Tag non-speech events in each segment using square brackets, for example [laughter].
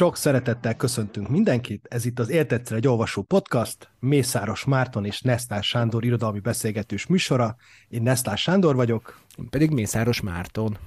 Sok szeretettel köszöntünk mindenkit, ez itt az Ért egy olvasó podcast, Mészáros Márton és Nesztás Sándor irodalmi beszélgetős műsora. Én Nesztás Sándor vagyok. Én pedig Mészáros Márton.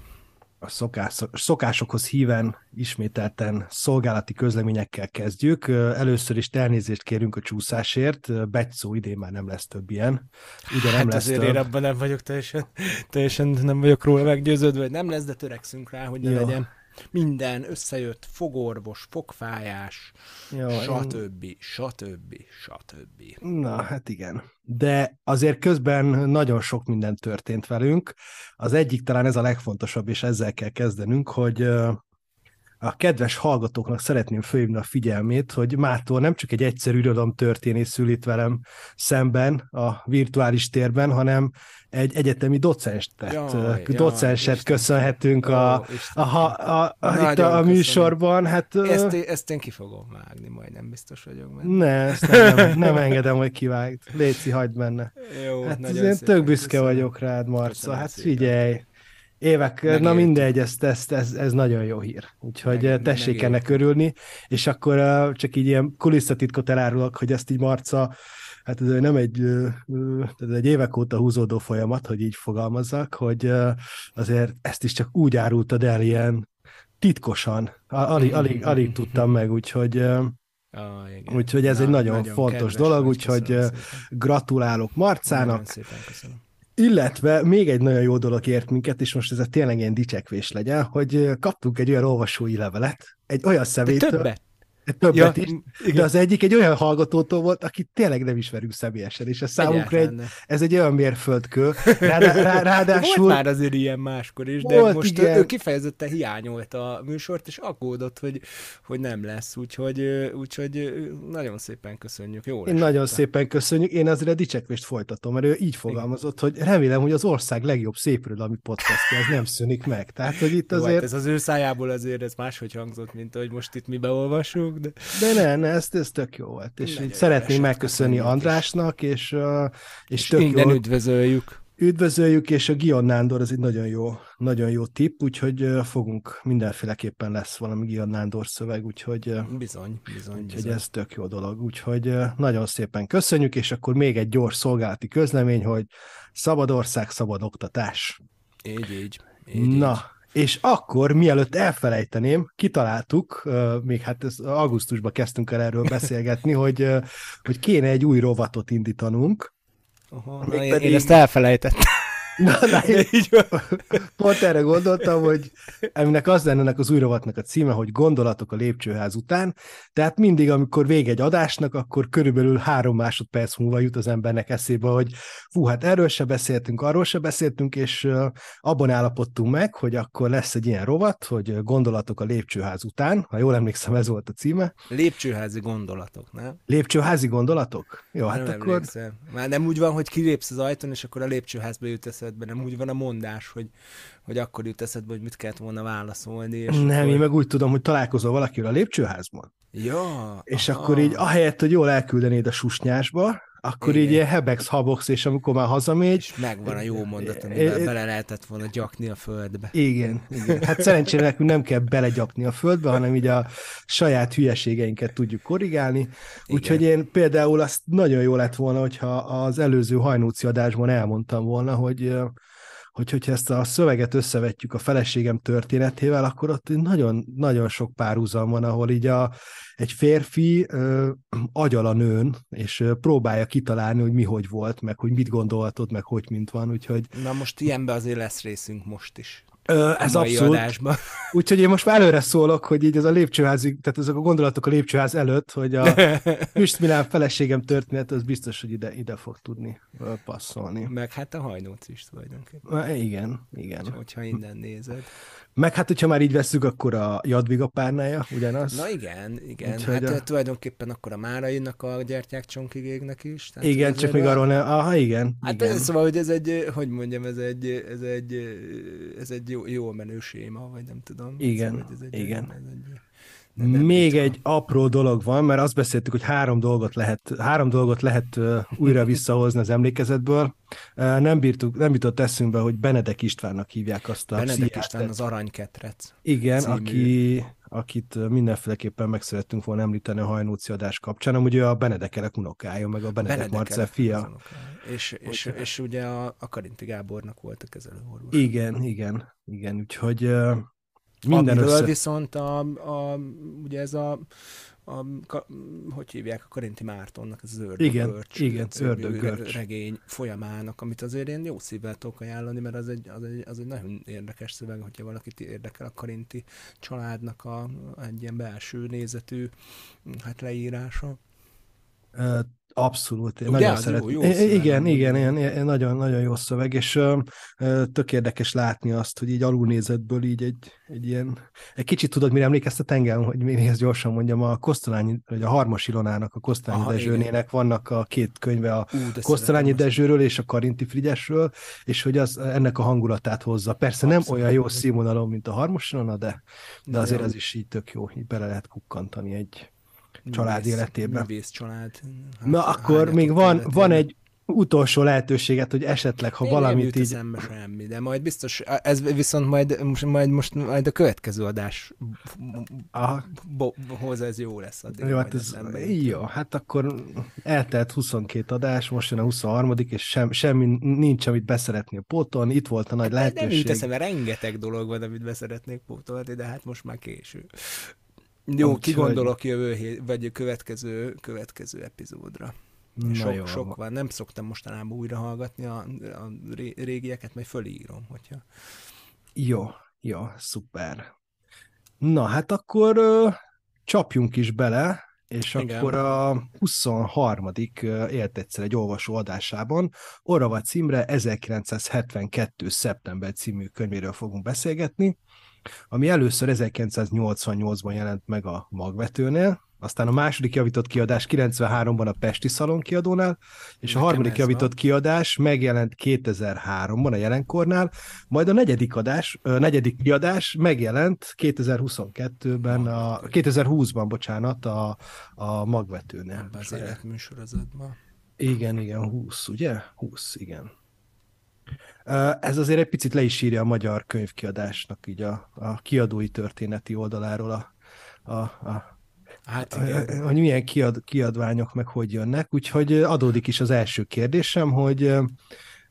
A szokás, szokásokhoz híven ismételten szolgálati közleményekkel kezdjük. Először is elnézést kérünk a csúszásért, Betszó idén már nem lesz több ilyen. Ugye nem hát lesz azért több. én abban nem vagyok teljesen, teljesen nem vagyok róla meggyőződve, hogy nem lesz, de törekszünk rá, hogy ne Jó. legyen. Minden összejött, fogorvos, fogfájás, Jó, stb. Én... stb. stb. Na, hát igen. De azért közben nagyon sok minden történt velünk. Az egyik talán ez a legfontosabb, és ezzel kell kezdenünk, hogy a kedves hallgatóknak szeretném fölhívni a figyelmét, hogy mától nem csak egy egyszerű irodalomtörténész szül itt velem szemben a virtuális térben, hanem egy egyetemi docens, tehát jaj, docenset jaj, köszönhetünk a, a, a, a, a, itt a, a műsorban. Hát, ezt, ezt én ki fogom vágni, majdnem biztos vagyok Mert... Ne, ezt nem, nem, engedem, hogy kivágd. Léci, hagyd benne. Jó, hát én tök büszke köszönöm. vagyok rád, Marca. Köszönöm hát szépen. figyelj, Évek, Megért. na mindegy, ez, ez, ez, ez nagyon jó hír. Úgyhogy Megért. tessék Megért. ennek örülni, és akkor csak így ilyen kulisszatitkot elárulok, hogy ezt így Marca, hát ez nem egy, ez egy évek óta húzódó folyamat, hogy így fogalmazzak, hogy azért ezt is csak úgy árultad el ilyen titkosan, alig, alig, alig [laughs] tudtam meg, úgyhogy Ah, igen. Úgyhogy ez Na, egy nagyon, nagyon fontos dolog, úgyhogy gratulálok Marcának. Nagyon szépen köszönöm. Illetve még egy nagyon jó dolog ért minket, és most ez a tényleg ilyen dicsekvés legyen, hogy kaptunk egy olyan olvasói levelet, egy olyan személytől... Többet? Többet ja, is. Igen. De az egyik egy olyan hallgatótól volt, aki tényleg nem ismerünk személyesen, és a számunkra egy, ez egy olyan mérföldkő. [laughs] Rá, rá, ráadásul... Volt már azért ilyen máskor is, de volt, most igen. ő kifejezetten hiányolta a műsort, és aggódott, hogy, hogy nem lesz, úgyhogy, úgyhogy nagyon szépen köszönjük. Jó Én nagyon te. szépen köszönjük. Én azért a dicsekvést folytatom, mert ő így fogalmazott, igen. hogy remélem, hogy az ország legjobb szépről, ami podcastja, ez nem szűnik meg. Tehát, hogy itt azért... Jó, hát ez az ő szájából azért ez máshogy hangzott, mint hogy most itt mi beolvasunk vagyunk, de... De ne, ne, ez, ez tök jó volt, és így szeretném megköszönni Andrásnak, és, és, és tök jó. üdvözöljük. Üdvözöljük, és a Gion Nándor az egy nagyon jó, nagyon jó tipp, úgyhogy fogunk, mindenféleképpen lesz valami Gion Nándor szöveg, úgyhogy bizony, bizony, úgyhogy bizony. ez tök jó dolog, úgyhogy nagyon szépen köszönjük, és akkor még egy gyors szolgálati közlemény, hogy szabad ország, szabad oktatás. Így, így. így Na, így. És akkor, mielőtt elfelejteném, kitaláltuk, még hát ez augusztusban kezdtünk el erről beszélgetni, [laughs] hogy, hogy kéne egy új rovatot indítanunk. Aha, na, pedig... én, én ezt elfelejtettem. Na, na én így van. Pont erre gondoltam, hogy aminek az lenne ennek az új rovatnak a címe, hogy gondolatok a lépcsőház után, tehát mindig, amikor vége egy adásnak, akkor körülbelül három másodperc múlva jut az embernek eszébe, hogy fú, hát erről se beszéltünk, arról se beszéltünk, és abban állapodtunk meg, hogy akkor lesz egy ilyen rovat, hogy gondolatok a lépcsőház után, ha jól emlékszem, ez volt a címe. Lépcsőházi gondolatok, nem? Lépcsőházi gondolatok? Jó, nem hát nem akkor... Emlékszem. Már nem úgy van, hogy kilépsz az ajtón, és akkor a lépcsőházba jut eszedbe, nem úgy van a mondás, hogy, hogy akkor jut eszedbe, hogy mit kellett volna válaszolni. És nem, akkor... én meg úgy tudom, hogy találkozol valakivel a lépcsőházban. Ja. És aha. akkor így ahelyett, hogy jól elküldenéd a susnyásba, akkor Igen. így ilyen hebex habox, és amikor már hazamegy... És megvan a jó e, mondat, e, amivel é, e, bele lehetett volna gyakni a földbe. Igen, igen. Hát szerencsére nekünk nem kell belegyakni a földbe, hanem így a saját hülyeségeinket tudjuk korrigálni. Úgyhogy én például azt nagyon jó lett volna, hogyha az előző hajnóci adásban elmondtam volna, hogy hogy hogyha ezt a szöveget összevetjük a feleségem történetével, akkor ott nagyon-nagyon sok párhuzam van, ahol így a, egy férfi ö, agyal a nőn, és ö, próbálja kitalálni, hogy mi hogy volt, meg hogy mit gondoltod, meg hogy mint van, úgyhogy... Na most ilyenbe azért lesz részünk most is. Ö, ez abszolút. Adásban. [laughs] Úgyhogy én most már előre szólok, hogy így ez a lépcsőház, tehát ezek a gondolatok a lépcsőház előtt, hogy a [laughs] Püst Milán feleségem történet, az biztos, hogy ide, ide fog tudni passzolni. Meg hát a hajnóc is tulajdonképpen. igen, igen. Hogyha innen nézed. Meg hát, hogyha már így veszük, akkor a Jadviga párnája, ugyanaz? Na igen, igen. Úgyhogy hát a... Hát tulajdonképpen akkor a Márainak a gyertyák csonkigégnek is. Tehát igen, csak még a... arról nem. Aha, igen. Hát igen. Ez, szóval, hogy ez egy, hogy mondjam, ez egy, ez egy, ez egy jó, jó menő séma, vagy nem tudom. Igen, szóval, ez egy, igen. Ez egy, még egy van. apró dolog van, mert azt beszéltük, hogy három dolgot lehet, három dolgot lehet újra visszahozni az emlékezetből. Nem, bírtuk, nem jutott eszünkbe, hogy Benedek Istvánnak hívják azt a Benedek pszichiátert. István az Aranyketrec. Igen, című. aki, akit mindenféleképpen meg szerettünk volna említeni a hajnóci adás kapcsán, amúgy ő a Benedekerek unokája, meg a Benedek, Benedek Marcel fia. És, és, és, és ugye a, a Karinti Gábornak volt a kezelőorvos. Igen, igen, igen, úgyhogy minden Amiről össze... viszont a, a, ugye ez a, a, a, hogy hívják a Karinti Mártonnak, ez az ördögörcs, igen, igen, ördögörcs. regény folyamának, amit azért én jó szívvel tudok ajánlani, mert az egy, az egy, az egy nagyon érdekes szöveg, hogyha valakit érdekel a Karinti családnak a, egy ilyen belső nézetű hát leírása. Abszolút, én nagyon szeretem. szöveg, igen, igen, igen, igen, nagyon, nagyon jó szöveg, és ö, tök érdekes látni azt, hogy így alulnézetből így egy, egy ilyen, egy kicsit tudod, mire emlékeztet engem, hogy még ezt gyorsan mondjam, a Kosztolányi, vagy a Harmas Ilonának, a Kosztolányi Aha, Dezsőnének igen. vannak a két könyve a Ú, de Kosztolányi Dezsőről és a Karinti Frigyesről, és hogy az ennek a hangulatát hozza. Persze Abszolút. nem olyan jó színvonalon, mint a Harmas Ilona, de, de azért az is így tök jó, így bele lehet kukkantani egy, család művész, életében. Művész család. Hát, Na akkor még van, van egy utolsó lehetőséget, hogy esetleg, ha Én valamit így... Nem semmi, de majd biztos, ez viszont majd, majd most majd a következő adás hoz ez jó lesz. Addig jó, hát ez, jó, hát akkor eltelt 22 adás, most jön a 23 és sem, semmi nincs, amit beszeretnél pótolni, itt volt a nagy lehetőség. Hát, nem nem jut mert rengeteg dolog van, amit beszeretnék pótolni, de hát most már késő. Jó, Úgy kigondolok hogy... jövő hét, vagy következő, következő epizódra. Na sok, jó. sok van. Nem szoktam mostanában újra hallgatni a, a régieket, majd fölírom, hogyha... Jó, jó, szuper. Na, hát akkor ö, csapjunk is bele, és Igen. akkor a 23. élt egyszer egy olvasó adásában Orava címre 1972. szeptember című könyvéről fogunk beszélgetni, ami először 1988-ban jelent meg a magvetőnél, aztán a második javított kiadás 93-ban a Pesti Szalon kiadónál, és Nekem a harmadik javított van. kiadás megjelent 2003-ban a jelenkornál, majd a negyedik adás, a negyedik kiadás megjelent 2022-ben, a, 2020-ban, bocsánat, a, a magvetőnél. Az életműsorozatban. Igen, igen, 20, ugye? 20, igen. Ez azért egy picit le is írja a magyar könyvkiadásnak így a, a kiadói történeti oldaláról a, a, a Hát igen. Hogy milyen kiad, kiadványok meg hogy jönnek, úgyhogy adódik is az első kérdésem, hogy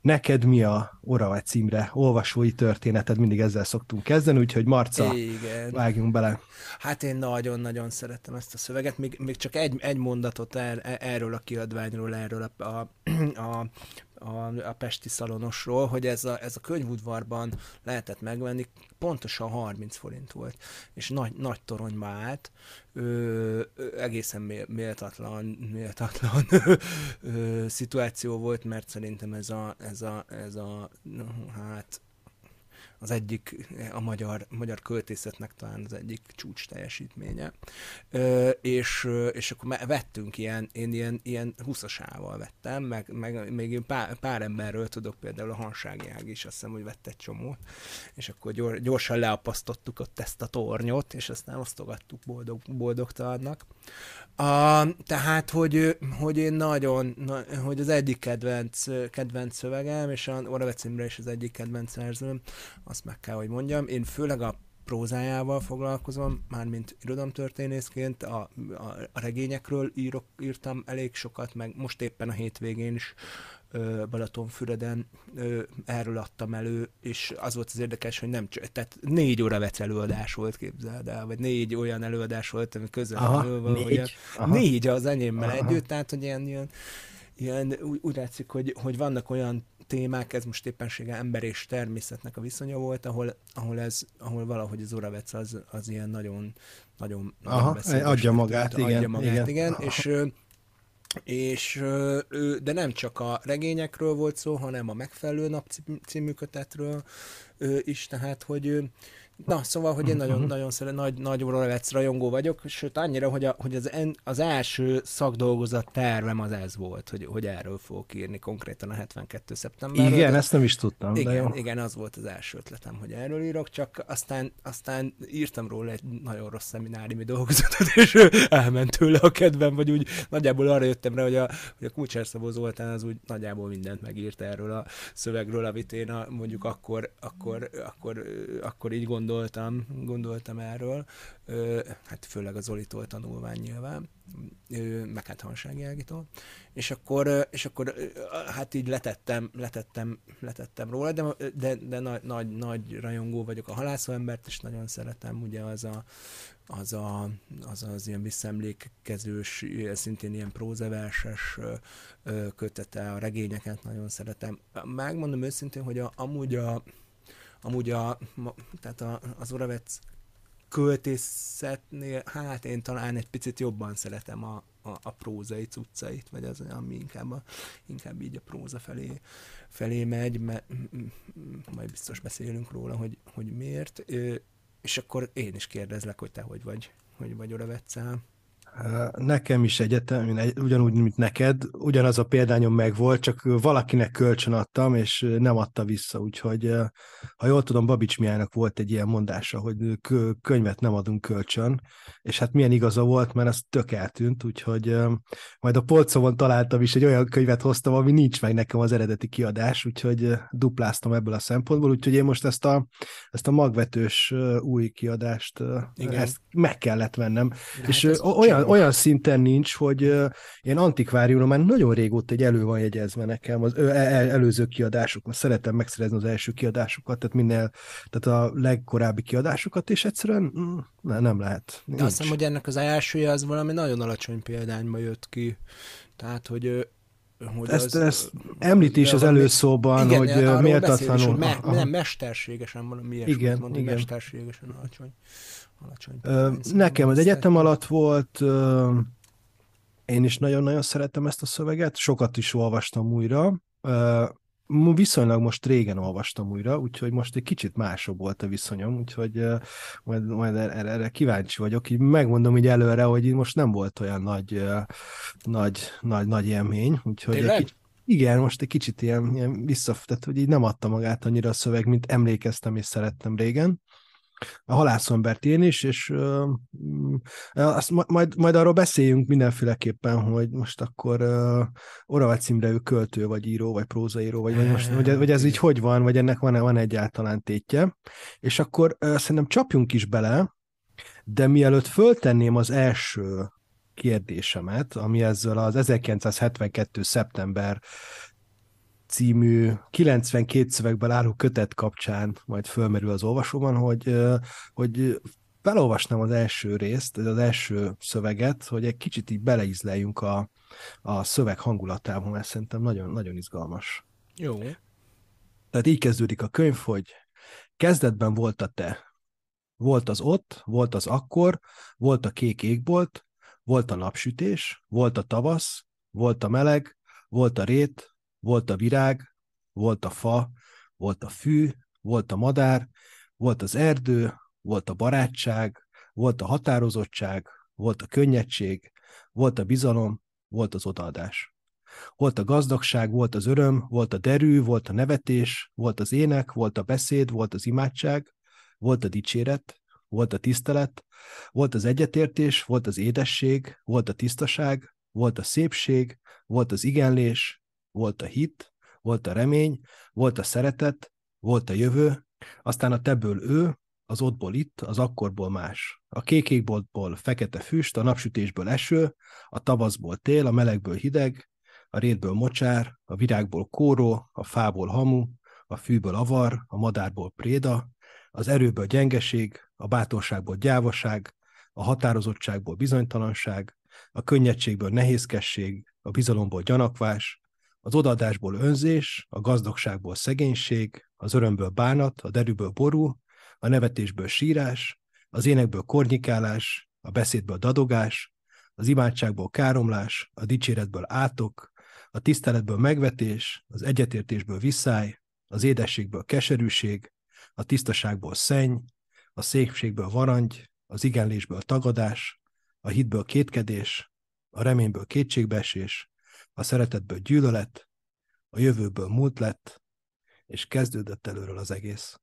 neked mi a Oravaj címre olvasói történeted, mindig ezzel szoktunk kezdeni, úgyhogy Marca, igen. vágjunk bele. Hát én nagyon-nagyon szerettem ezt a szöveget, még, még csak egy, egy mondatot el, er, e, erről a kiadványról, erről a, a, a a, a Pesti Szalonosról, hogy ez a, ez a könyvudvarban lehetett megvenni, pontosan 30 forint volt, és nagy, nagy toronyba állt, ö, ö, egészen méltatlan, méltatlan ö, ö, szituáció volt, mert szerintem ez a, ez a, ez a hát az egyik, a magyar, magyar költészetnek talán az egyik csúcs teljesítménye. Ö, és, és akkor vettünk ilyen, én ilyen, ilyen huszasával vettem, meg, meg még én pár, pár emberről tudok, például a Hansági Ág is azt hiszem, hogy vett egy csomót, és akkor gyor, gyorsan leapasztottuk ott ezt a tornyot, és aztán osztogattuk boldog, boldogtalannak. A, tehát, hogy, hogy én nagyon, na, hogy az egyik kedvenc, kedvenc szövegem, és a Oravec is az egyik kedvenc szerzőm, azt meg kell, hogy mondjam. Én főleg a prózájával foglalkozom, mármint irodalomtörténészként, a, a, a regényekről írok, írtam elég sokat, meg most éppen a hétvégén is Balatonfüreden erről adtam elő, és az volt az érdekes, hogy nem csak, tehát négy óra vett előadás volt, képzeld el, vagy négy olyan előadás volt, ami közel Aha, négy. Hogy négy, Aha. négy az enyémmel Aha. együtt, tehát hogy ilyen, ilyen, ilyen úgy, úgy látszik, hogy, hogy vannak olyan témák, ez most éppensége ember és természetnek a viszonya volt, ahol, ahol, ez, ahol valahogy az Uravec az, az ilyen nagyon, nagyon Aha, nagyon adja magát, igen. Adja magát, igen, igen és és de nem csak a regényekről volt szó, hanem a Megfelelő Nap című kötetről is, tehát hogy Na, szóval, hogy én [laughs] nagyon-nagyon szeret, nagy, nagy Rolex rajongó vagyok, sőt annyira, hogy, a, hogy az, en, az első szakdolgozat tervem az ez volt, hogy, hogy erről fogok írni konkrétan a 72. szeptemberről. Igen, de, ezt nem is tudtam. Igen, de jó. igen, az volt az első ötletem, hogy erről írok, csak aztán, aztán írtam róla egy nagyon rossz szemináriumi dolgozatot, [laughs] és elment tőle a kedvem, vagy úgy nagyjából arra jöttem rá, hogy a, hogy a Kulcsár Szabó Zoltán az úgy nagyjából mindent megírt erről a szövegről, amit én a, mondjuk akkor, akkor, akkor, akkor így gondolom gondoltam, gondoltam erről, hát főleg az Olitól tanulván nyilván, meg hát Hansági Ágitól, és akkor, és akkor hát így letettem, letettem, letettem róla, de, de, de nagy, nagy, nagy rajongó vagyok a halászó embert, és nagyon szeretem ugye az a, az, a, az, az ilyen visszaemlékezős, szintén ilyen prózeverses kötete, a regényeket nagyon szeretem. Megmondom őszintén, hogy a, amúgy a, amúgy a, tehát a, az Oravec költészetnél, hát én talán egy picit jobban szeretem a, a, a prózai cuccait, vagy az, ami inkább, a, inkább így a próza felé, felé megy, mert majd biztos beszélünk róla, hogy, hogy miért. És akkor én is kérdezlek, hogy te hogy vagy, hogy vagy oda el Nekem is egyetem, ugyanúgy, mint neked, ugyanaz a példányom megvolt, csak valakinek kölcsön adtam, és nem adta vissza, úgyhogy eh, ha jól tudom, Babics Miának volt egy ilyen mondása, hogy könyvet nem adunk kölcsön, és hát milyen igaza volt, mert az tök eltűnt, úgyhogy eh, majd a polcomon találtam is, egy olyan könyvet hoztam, ami nincs meg nekem az eredeti kiadás, úgyhogy eh, dupláztam ebből a szempontból, úgyhogy én most ezt a, ezt a magvetős új kiadást, Igen. ezt meg kellett vennem. De és hát olyan olyan, olyan szinten nincs, hogy én antikváriumon, már nagyon régóta egy elő van jegyezve nekem az el, e, előző kiadásokon. Szeretem megszerezni az első kiadásokat, tehát minél tehát a legkorábbi kiadásokat, és egyszerűen mm, ne, nem lehet. Nincs. De azt hiszem, hogy ennek az elsője az valami nagyon alacsony példányba jött ki. Tehát, hogy hogy ezt, az, ezt említés az, az előszóban, igen, hogy méltatlanul. Me, nem, mesterségesen valami ilyesmi. Igen, mondom, igen. Mesterségesen alacsony alacsony? Ö, nekem az egyetem alatt volt, ö, én is nagyon-nagyon szeretem ezt a szöveget, sokat is olvastam újra, ö, viszonylag most régen olvastam újra, úgyhogy most egy kicsit másabb volt a viszonyom, úgyhogy uh, majd, majd erre, er-, erre kíváncsi vagyok. Így megmondom így előre, hogy így most nem volt olyan nagy, uh, nagy, nagy, nagy élmény, úgyhogy egy igen, most egy kicsit ilyen, ilyen vissza, tehát hogy így nem adta magát annyira a szöveg, mint emlékeztem és szerettem régen a halászombert én is, és ö, mm, ö, azt majd, majd arról beszéljünk mindenféleképpen, hogy most akkor ö, Imre ő költő, vagy író, vagy prózaíró, vagy, vagy most, vagy, vagy ez így hogy van, vagy ennek van-e van egyáltalán tétje. És akkor ö, szerintem csapjunk is bele, de mielőtt föltenném az első kérdésemet, ami ezzel az 1972. szeptember című 92 szövegből álló kötet kapcsán majd fölmerül az olvasóban, hogy, hogy felolvasnám az első részt, az első szöveget, hogy egy kicsit így beleizleljünk a, a szöveg hangulatába, mert szerintem nagyon, nagyon izgalmas. Jó. Tehát így kezdődik a könyv, hogy kezdetben volt a te. Volt az ott, volt az akkor, volt a kék égbolt, volt a napsütés, volt a tavasz, volt a meleg, volt a rét, volt a virág, volt a fa, volt a fű, volt a madár, volt az erdő, volt a barátság, volt a határozottság, volt a könnyedség, volt a bizalom, volt az odaadás. Volt a gazdagság, volt az öröm, volt a derű, volt a nevetés, volt az ének, volt a beszéd, volt az imádság, volt a dicséret, volt a tisztelet, volt az egyetértés, volt az édesség, volt a tisztaság, volt a szépség, volt az igenlés, volt a hit, volt a remény, volt a szeretet, volt a jövő, aztán a teből ő, az ottból itt, az akkorból más. A kékékboltból fekete füst, a napsütésből eső, a tavaszból tél, a melegből hideg, a rétből mocsár, a virágból kóró, a fából hamu, a fűből avar, a madárból préda, az erőből gyengeség, a bátorságból gyávaság, a határozottságból bizonytalanság, a könnyedségből nehézkesség, a bizalomból gyanakvás, az odaadásból önzés, a gazdagságból szegénység, az örömből bánat, a derűből ború, a nevetésből sírás, az énekből kornyikálás, a beszédből dadogás, az imádságból káromlás, a dicséretből átok, a tiszteletből megvetés, az egyetértésből visszáj, az édességből keserűség, a tisztaságból szenny, a szépségből varangy, az igenlésből tagadás, a hitből kétkedés, a reményből kétségbeesés, a szeretetből gyűlölet, a jövőből múlt lett, és kezdődött előről az egész.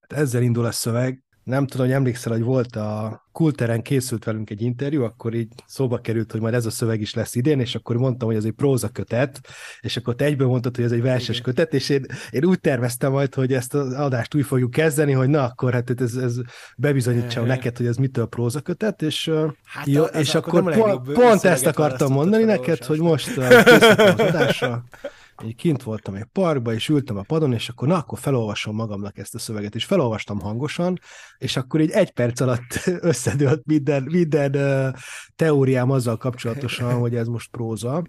Hát ezzel indul a szöveg, nem tudom, hogy emlékszel, hogy volt a Kulteren készült velünk egy interjú, akkor így szóba került, hogy majd ez a szöveg is lesz idén, és akkor mondtam, hogy ez egy próza kötet, és akkor te egyből mondtad, hogy ez egy verses kötet, és én, én úgy terveztem majd, hogy ezt az adást úgy fogjuk kezdeni, hogy na akkor hát ez, ez bebizonyítsa neked, hogy ez mitől a próza kötet, és, hát jó, és akkor, akkor pont, pont ezt akartam mondani neked, hogy most készítem az adásra. [laughs] így kint voltam egy parkba, és ültem a padon, és akkor na, akkor felolvasom magamnak ezt a szöveget, és felolvastam hangosan, és akkor így egy perc alatt [laughs] összedőlt minden, minden teóriám azzal kapcsolatosan, hogy ez most próza.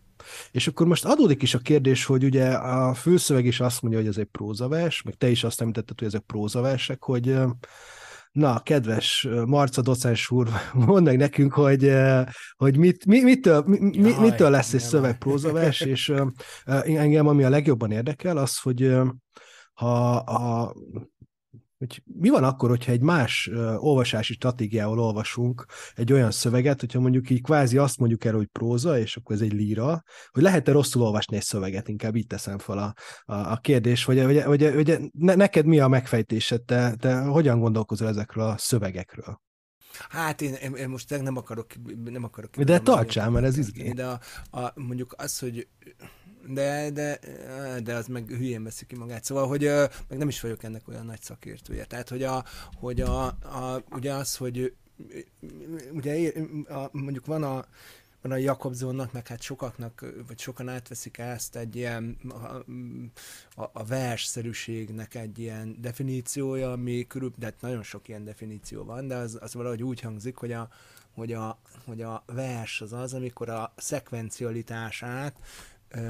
És akkor most adódik is a kérdés, hogy ugye a főszöveg is azt mondja, hogy ez egy prózavers, meg te is azt említetted, hogy ezek prózaversek, hogy Na, kedves Marca docens úr, [laughs] mondd meg nekünk, hogy, hogy mit, mit, mitől, mit, Jaj, mitől lesz egy szövegprózavers, és engem ami a legjobban érdekel, az, hogy ha, ha hogy mi van akkor, hogyha egy más olvasási stratégiával olvasunk egy olyan szöveget, hogyha mondjuk így kvázi azt mondjuk erről hogy próza, és akkor ez egy líra, hogy lehet-e rosszul olvasni egy szöveget? Inkább így teszem fel a, a, a kérdés, vagy, vagy, vagy, vagy ne, neked mi a megfejtésed? Te, te hogyan gondolkozol ezekről a szövegekről? Hát én, én, én most nem akarok... Nem akarok de tartsál, mert ez izgé. De a, a, mondjuk az, hogy de, de, eh, de az meg hülyén veszi ki magát. Szóval, hogy meg nem is vagyok ennek olyan nagy szakértője. Tehát, hogy, a, hogy a, a, ugye az, hogy ugye a, mondjuk van a, van a Jakobzónnak, meg hát sokaknak, vagy sokan átveszik ezt egy ilyen a, a, a versszerűségnek egy ilyen definíciója, ami körül, de hát nagyon sok ilyen definíció van, de az, az valahogy úgy hangzik, hogy a, hogy a, hogy a vers az az, amikor a szekvencialitását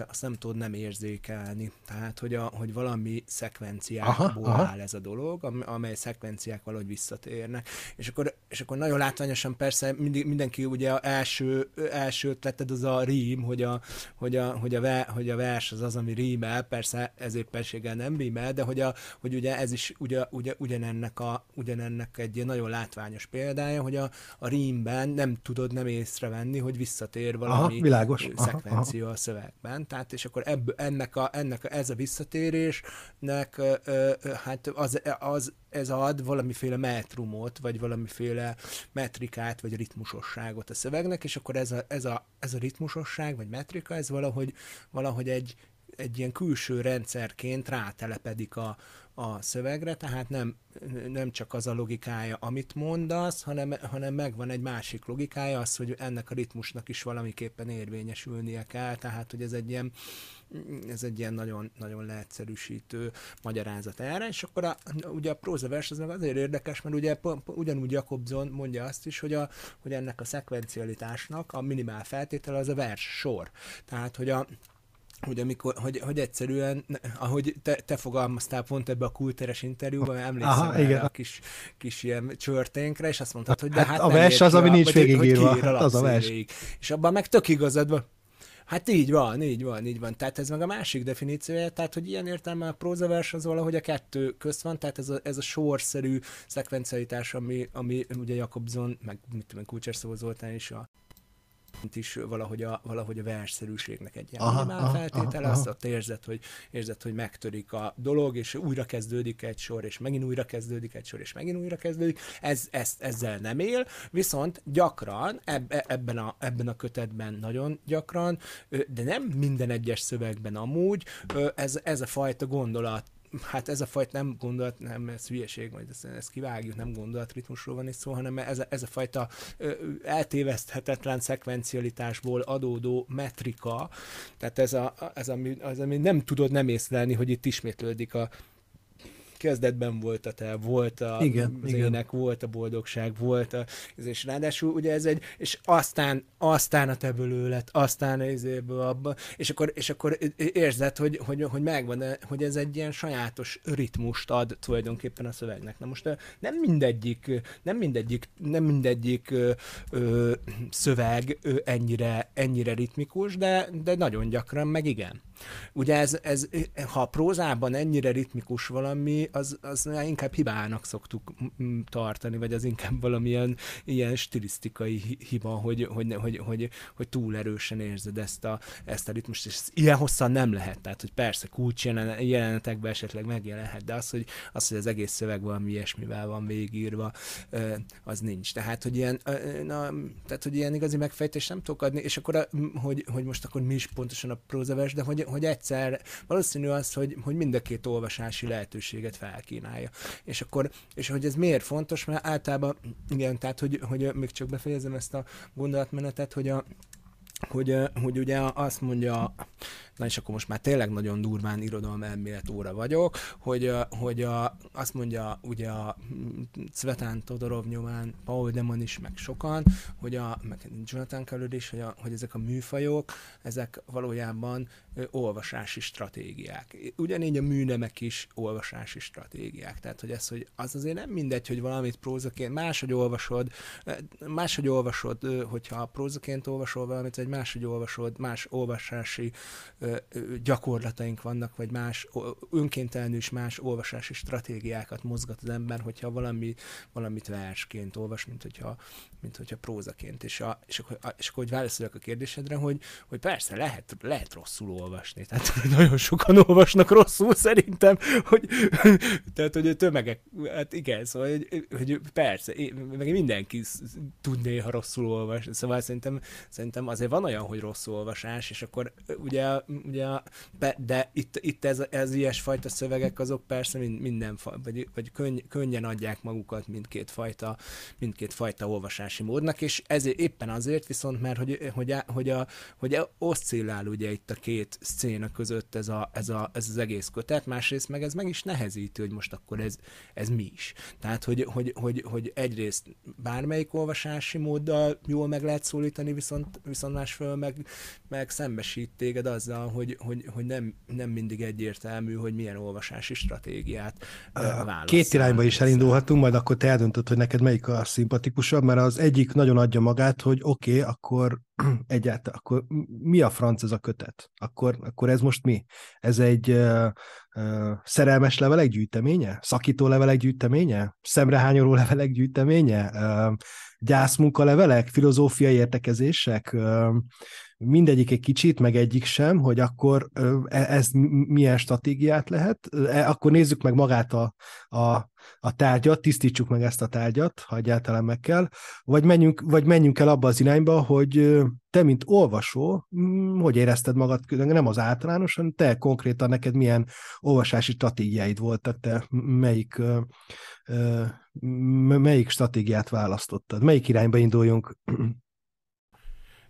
azt nem tud nem érzékelni. Tehát, hogy, a, hogy valami szekvenciákból aha, áll aha. ez a dolog, amely szekvenciák valahogy visszatérnek. És akkor, és akkor nagyon látványosan persze mind mindenki ugye első, első ötleted az a rím, hogy a, hogy, a, hogy, a, hogy a vers az az, ami rímel, persze ez éppenséggel nem rímel, de hogy, a, hogy ugye ez is ugye, ugye, ugyanennek, a, ugyanennek egy nagyon látványos példája, hogy a, a rímben nem tudod nem észrevenni, hogy visszatér valami aha, világos. szekvencia aha, aha. a szövegben éppen, tehát és akkor ebb, ennek, a, ennek a, ez a visszatérésnek ö, ö, hát az, az, ez ad valamiféle metrumot, vagy valamiféle metrikát, vagy ritmusosságot a szövegnek, és akkor ez a, ez a, ez a ritmusosság, vagy metrika, ez valahogy, valahogy egy, egy ilyen külső rendszerként rátelepedik a, a szövegre, tehát nem, nem csak az a logikája, amit mondasz, hanem, hanem megvan egy másik logikája, az, hogy ennek a ritmusnak is valamiképpen érvényesülnie kell, tehát hogy ez egy ilyen, ez egy ilyen nagyon, nagyon leegyszerűsítő magyarázat erre, és akkor a, ugye a prózavers az meg azért érdekes, mert ugye ugyanúgy Jakobson mondja azt is, hogy, a, hogy ennek a szekvencialitásnak a minimál feltétele az a vers sor. Tehát, hogy a, hogy, amikor, hogy, hogy egyszerűen, ahogy te, te fogalmaztál pont ebbe a kulteres interjúban, mert emlékszem Aha, igen. a kis, kis ilyen csörténkre, és azt mondtad, hát, hogy de hát, hát a vers az, ami nincs végigírva, hát az a vers. Végig. És abban meg tök igazad van. Hát így van, így van, így van. Tehát ez meg a másik definíciója, tehát hogy ilyen értelme a prózavers az valahogy a kettő közt van, tehát ez a, ez a sorszerű szekvencialitás, ami, ami ugye Jakobzon, meg mit tudom, Kulcsers Zoltán is a is valahogy a, valahogy a versszerűségnek egy ilyen aha, aha, feltétele, aha, azt aha. ott érzed hogy, érzed, hogy megtörik a dolog, és újra kezdődik egy sor, és megint újra kezdődik egy sor, és megint újra kezdődik. Ez, ez, ezzel nem él, viszont gyakran, eb, e-, ebben, a, ebben a kötetben nagyon gyakran, de nem minden egyes szövegben amúgy, ez, ez a fajta gondolat hát ez a fajta nem gondolat, nem, ez hülyeség, majd ezt, ezt kivágjuk, nem ritmusról van itt szó, hanem ez a, ez a fajta eltéveszthetetlen szekvencialitásból adódó metrika, tehát ez, a, ez ami, az, ami nem tudod nem észlelni, hogy itt ismétlődik a, kezdetben volt a te, volt a igen, az igen. ének, volt a boldogság, volt a, és ráadásul ugye ez egy, és aztán, aztán a te lett aztán az évből abba, és akkor, és akkor érzed, hogy, hogy, hogy megvan, hogy ez egy ilyen sajátos ritmust ad tulajdonképpen a szövegnek. Na most nem mindegyik, nem mindegyik, nem mindegyik ö, ö, szöveg ö, ennyire, ennyire ritmikus, de, de nagyon gyakran meg igen. Ugye ez, ez, ha a prózában ennyire ritmikus valami, az, az inkább hibának szoktuk tartani, vagy az inkább valamilyen ilyen stilisztikai hiba, hogy, hogy, hogy, hogy, hogy túl erősen érzed ezt a, ezt a ritmust, és ez ilyen hosszan nem lehet. Tehát, hogy persze kulcs jelenetekben esetleg megjelenhet, de az, hogy, az, hogy az egész szöveg valami ilyesmivel van végírva, az nincs. Tehát, hogy ilyen, na, tehát, hogy ilyen igazi megfejtés nem tudok adni, és akkor, a, hogy, hogy most akkor mi is pontosan a prózavers, de hogy, hogy egyszer valószínű az, hogy, hogy mind a két olvasási lehetőséget felkínálja. És akkor, és hogy ez miért fontos, mert általában, igen, tehát, hogy, hogy még csak befejezem ezt a gondolatmenetet, hogy a, hogy, hogy ugye azt mondja na és akkor most már tényleg nagyon durván irodalom elmélet óra vagyok, hogy, hogy a, azt mondja ugye a Cvetán mm, Todorov nyomán, Paul Demon is, meg sokan, hogy a, meg Jonathan Kellőd is, hogy, a, hogy ezek a műfajok, ezek valójában olvasási stratégiák. Ugyanígy a műnemek is olvasási stratégiák. Tehát, hogy ez, hogy az azért nem mindegy, hogy valamit prózaként máshogy olvasod, máshogy olvasod, hogyha prózaként olvasol valamit, vagy máshogy olvasod, más olvasási ö, gyakorlataink vannak, vagy más önkéntelenül is más olvasási stratégiákat mozgat az ember, hogyha valami, valamit versként olvas, mint hogyha, mint hogyha prózaként. És, a, és, akkor, és akkor, hogy válaszoljak a kérdésedre, hogy, hogy persze lehet, lehet rosszul olvasni. Tehát [laughs] nagyon sokan olvasnak rosszul szerintem, hogy, [laughs] tehát, hogy a tömegek, hát igen, szóval, hogy, hogy persze, én, meg mindenki tudné, ha rosszul olvas. Szóval szerintem, szerintem azért van olyan, hogy rosszul olvasás, és akkor ugye ugye, de, de itt, itt ez, ez ilyesfajta szövegek azok persze mind, minden, vagy, vagy könny, könnyen adják magukat mindkét fajta, mindkét fajta olvasási módnak, és ezért éppen azért viszont, mert hogy, hogy, hogy, a, hogy oszcillál ugye itt a két széna között ez, a, ez, a, ez az egész kötet, másrészt meg ez meg is nehezíti, hogy most akkor ez, ez mi is. Tehát, hogy, hogy, hogy, hogy egyrészt bármelyik olvasási móddal jól meg lehet szólítani, viszont, viszont másfél meg, meg szembesít téged azzal, hogy, hogy, hogy nem, nem mindig egyértelmű, hogy milyen olvasási stratégiát eh, választ Két irányba is elindulhatunk, majd akkor te eldöntöd, hogy neked melyik a szimpatikusabb, mert az egyik nagyon adja magát, hogy oké, okay, akkor [clears throat] egyáltalán, akkor mi a franc ez a kötet? Akkor, akkor ez most mi? Ez egy eh, eh, szerelmes levelek gyűjteménye? Szakító levelek gyűjteménye? Szemrehányoló levelek gyűjteménye? gyászmunka levelek? Filozófiai értekezések? mindegyik egy kicsit, meg egyik sem, hogy akkor e, ez milyen stratégiát lehet. E, akkor nézzük meg magát a, a, a tárgyat, tisztítsuk meg ezt a tárgyat, ha egyáltalán meg kell, vagy menjünk, vagy menjünk el abba az irányba, hogy te, mint olvasó, hogy érezted magad, nem az általános, hanem te konkrétan neked milyen olvasási stratégiáid voltak, te melyik, melyik stratégiát választottad, melyik irányba induljunk [clears throat]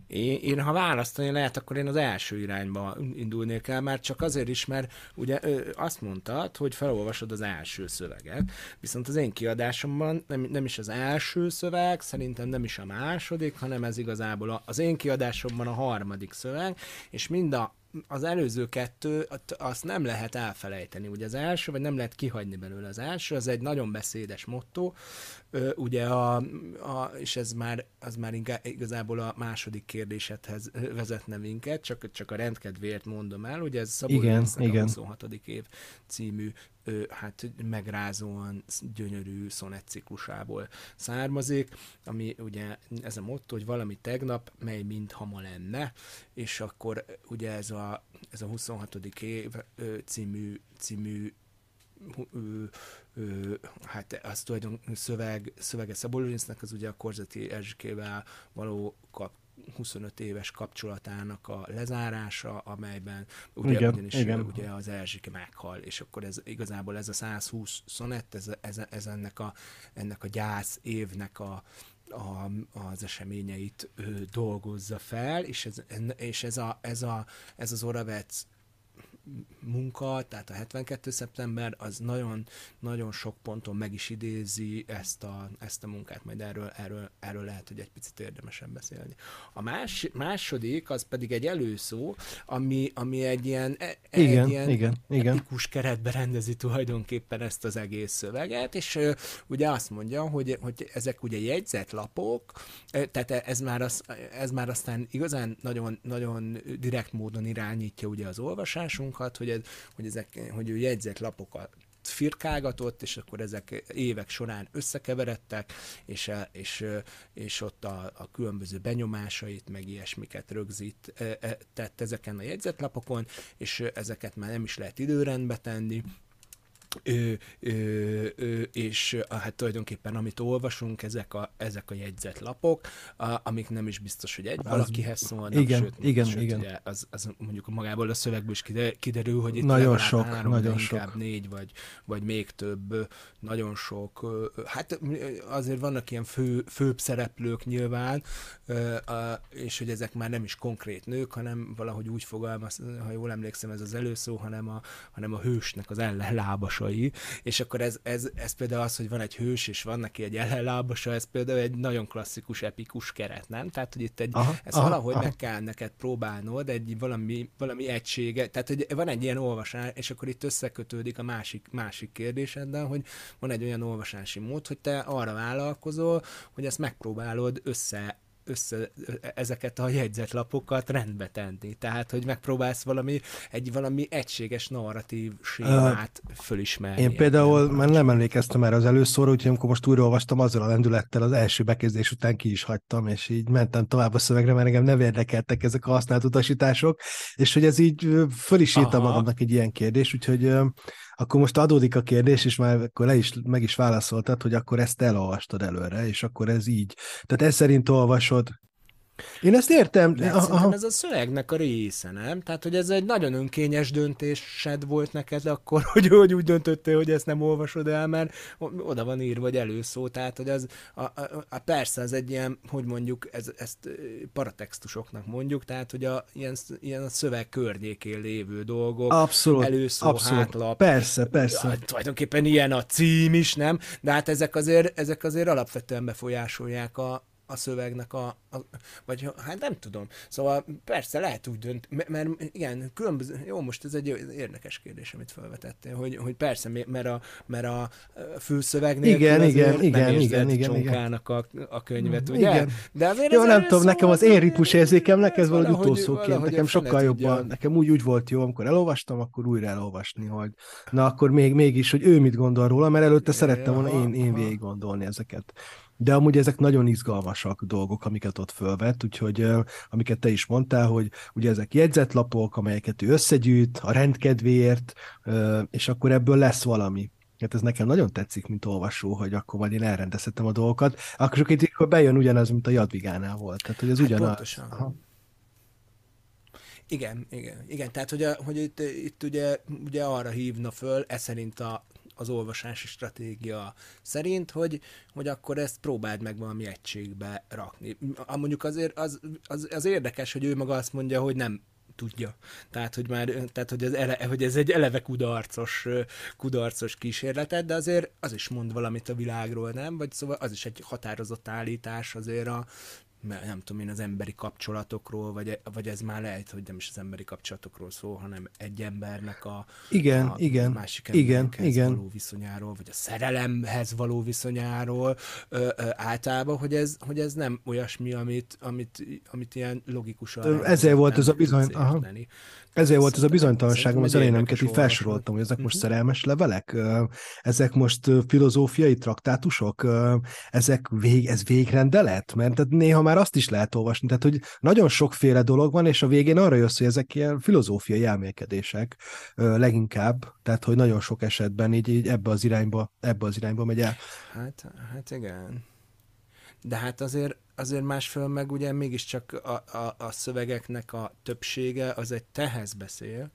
Én, én, ha választani lehet, akkor én az első irányba indulnék el, már csak azért is, mert ugye azt mondtad, hogy felolvasod az első szöveget, viszont az én kiadásomban nem, nem is az első szöveg, szerintem nem is a második, hanem ez igazából az én kiadásomban a harmadik szöveg, és mind a az előző kettő, azt nem lehet elfelejteni. Ugye az első, vagy nem lehet kihagyni belőle az első, az egy nagyon beszédes motto, ugye a, a és ez már, az már igazából a második kérdésedhez vezetne minket, csak, csak a rendkedvért mondom el, ugye ez Szabó igen, igen. a 26. év című hát megrázóan gyönyörű szonettciklusából származik, ami ugye ez a motto, hogy valami tegnap, mely mind ma lenne, és akkor ugye ez a, ez a 26. év című, című ö, ö, hát az tulajdon szöveg, szövege Szabó az ugye a korzati Erzsikével való kap, 25 éves kapcsolatának a lezárása, amelyben ugye, igen, ugyanis igen. ugye az Erzsike meghal, és akkor ez igazából ez a 120 szonett, ez, ez, ez ennek, a, ennek a gyász évnek a, a, az eseményeit ő dolgozza fel, és ez, és ez, a, ez, a, ez az Oravec munka, tehát a 72. szeptember, az nagyon-nagyon sok ponton meg is idézi ezt a, ezt a munkát, majd erről, erről, erről lehet, hogy egy picit érdemesen beszélni. A más, második, az pedig egy előszó, ami, ami egy ilyen, e, igen, egy ilyen igen, igen. etikus keretbe rendezi tulajdonképpen ezt az egész szöveget, és ö, ugye azt mondja, hogy, hogy ezek ugye jegyzetlapok, tehát e, ez már, az, ez már aztán igazán nagyon, nagyon direkt módon irányítja ugye az olvasásunk sokat, hogy, ez, hogy, ezek, hogy ő lapokat firkálgatott, és akkor ezek évek során összekeveredtek, és, e, és, e, és ott a, a különböző benyomásait, meg ilyesmiket e, tett ezeken a jegyzetlapokon, és ezeket már nem is lehet időrendbe tenni, Ö, ö, ö, és hát tulajdonképpen amit olvasunk, ezek a, ezek a jegyzett lapok, a, amik nem is biztos, hogy egy valakihez szólnak, igen, sőt, igen, sőt igen. Ugye az, az mondjuk magából a szövegből is kiderül, hogy itt nagyon sok, három, nagyon sok. négy, vagy, vagy még több nagyon sok, hát azért vannak ilyen fő, főbb szereplők nyilván, és hogy ezek már nem is konkrét nők, hanem valahogy úgy fogalmaz, ha jól emlékszem, ez az előszó, hanem a, hanem a hősnek az ellenlábasai, és akkor ez, ez, ez például az, hogy van egy hős, és van neki egy ellenlábasa, ez például egy nagyon klasszikus, epikus keret, nem? Tehát, hogy itt egy, aha, ez aha, valahogy aha. meg kell neked próbálnod, egy valami, valami egysége, tehát hogy van egy ilyen olvasás, és akkor itt összekötődik a másik, másik kérdéseddel, hogy van egy olyan olvasási mód, hogy te arra vállalkozol, hogy ezt megpróbálod össze össze ezeket a jegyzetlapokat rendbe tenni. Tehát, hogy megpróbálsz valami, egy valami egységes narratív sémát uh, fölismerni. Én például nem már nem emlékeztem erre az előszóra, úgyhogy amikor most újraolvastam azzal a lendülettel, az első bekezdés után ki is hagytam, és így mentem tovább a szövegre, mert engem nem érdekeltek ezek a használt utasítások, és hogy ez így föl is írtam magamnak egy ilyen kérdés, úgyhogy akkor most adódik a kérdés, és már akkor le is, meg is válaszoltad, hogy akkor ezt elolvastad előre, és akkor ez így. Tehát ez szerint olvasod én ezt értem. De a... ez a szövegnek a része, nem? Tehát, hogy ez egy nagyon önkényes döntésed volt neked akkor, [laughs] hogy, hogy úgy döntöttél, hogy ezt nem olvasod el, mert oda van írva, vagy előszó, tehát, hogy az, a, a, a persze, ez egy ilyen, hogy mondjuk, ez, ezt paratextusoknak mondjuk, tehát, hogy a, ilyen, ilyen a szöveg környékén lévő dolgok. Abszolút. Előszó, abszolút. hátlap. Persze, persze. A, tulajdonképpen ilyen a cím is, nem? De hát ezek azért, ezek azért alapvetően befolyásolják a, a szövegnek a, a, vagy hát nem tudom. Szóval persze lehet úgy dönt, mert, mert igen, különböző, jó, most ez egy érdekes kérdés, amit felvetettél, hogy, hogy persze, mert a, mert a főszövegnél igen, igen, nem igen, igen, igen, igen. A, a könyvet, mhm, ugye? Igen. De azért jó, nem tudom, nekem az én ritmus érzékemnek ez valahogy utószóként, nekem sokkal jobban, nekem úgy, úgy volt jó, amikor elolvastam, akkor újra elolvasni, hogy na akkor még, mégis, hogy ő mit gondol róla, mert előtte szerettem volna én, én végig gondolni ezeket de amúgy ezek nagyon izgalmasak dolgok, amiket ott fölvett, úgyhogy amiket te is mondtál, hogy ugye ezek jegyzetlapok, amelyeket ő összegyűjt a rendkedvéért, és akkor ebből lesz valami. Hát ez nekem nagyon tetszik, mint olvasó, hogy akkor majd én elrendezhetem a dolgokat. Akkor csak itt, bejön ugyanaz, mint a Jadvigánál volt. Tehát, hogy ez hát ugyanaz. Pontosan. Aha. Igen, igen, igen. Tehát, hogy, a, hogy itt, itt ugye, ugye arra hívna föl, ez szerint a az olvasási stratégia szerint, hogy, hogy akkor ezt próbáld meg valami egységbe rakni. Mondjuk azért az, az, az érdekes, hogy ő maga azt mondja, hogy nem tudja. Tehát, hogy, már, tehát, hogy, ez, ele, hogy ez egy eleve kudarcos, kudarcos kísérletet, de azért az is mond valamit a világról, nem? Vagy szóval az is egy határozott állítás azért a nem tudom én, az emberi kapcsolatokról, vagy, e, vagy ez már lehet, hogy nem is az emberi kapcsolatokról szól, hanem egy embernek a, igen, a, igen, másik emberhez igen, való igen. viszonyáról, vagy a szerelemhez való viszonyáról ö, ö, általában, hogy ez, hogy ez nem olyasmi, amit, amit, amit ilyen logikusan... Ezért volt ez a bizony... Ezért volt ez a bizonytalanságom az elején, amiket így felsoroltam, hogy ezek most uh-huh. szerelmes levelek, ezek most filozófiai traktátusok, ezek vég, ez végrendelet, mert tehát néha már azt is lehet olvasni. Tehát, hogy nagyon sokféle dolog van, és a végén arra jössz, hogy ezek ilyen filozófiai elmélkedések leginkább, tehát, hogy nagyon sok esetben így, így ebbe az irányba, ebbe az irányba megy el. Hát, hát igen. De hát azért, azért másfél meg ugye mégiscsak a, a, a szövegeknek a többsége az egy tehez beszél,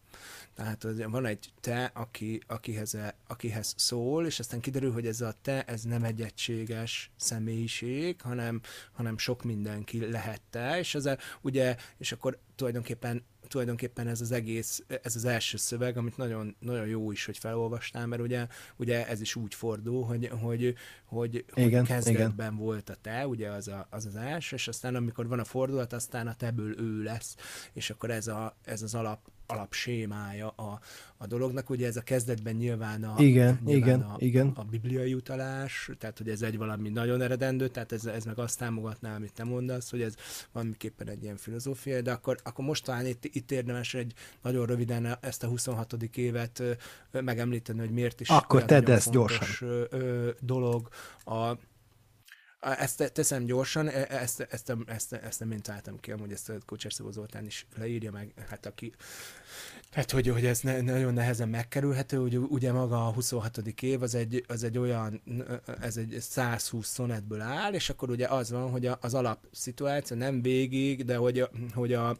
tehát van egy te, aki, akihez, akihez szól, és aztán kiderül, hogy ez a te, ez nem egy egységes személyiség, hanem, hanem sok mindenki lehet te, és a, ugye, és akkor tulajdonképpen, tulajdonképpen ez az egész, ez az első szöveg, amit nagyon, nagyon jó is, hogy felolvastál, mert ugye, ugye ez is úgy fordul, hogy, hogy, hogy, igen, hogy kezdetben igen. volt a te, ugye az, a, az az első, és aztán amikor van a fordulat, aztán a teből ő lesz, és akkor ez, a, ez az alap alapsémája a, a dolognak. Ugye ez a kezdetben nyilván a, igen, nyilván igen, a, igen. a bibliai utalás, tehát hogy ez egy valami nagyon eredendő, tehát ez, ez meg azt támogatná, amit te mondasz, hogy ez valamiképpen egy ilyen filozófia, de akkor, akkor most talán itt, itt érdemes egy nagyon röviden ezt a 26. évet megemlíteni, hogy miért is. Akkor tedd ezt gyorsan. Dolog a ezt teszem gyorsan, e, e, ezt, ezt, ezt, ezt nem én találtam ki, amúgy ezt a Kocsár Szabó Zoltán is leírja meg, hát aki, hát hogy, hogy ez ne, nagyon nehezen megkerülhető, hogy ugye maga a 26. év az egy, az egy olyan, ez egy 120 szonetből áll, és akkor ugye az van, hogy az alapszituáció nem végig, de hogy, a hogy a,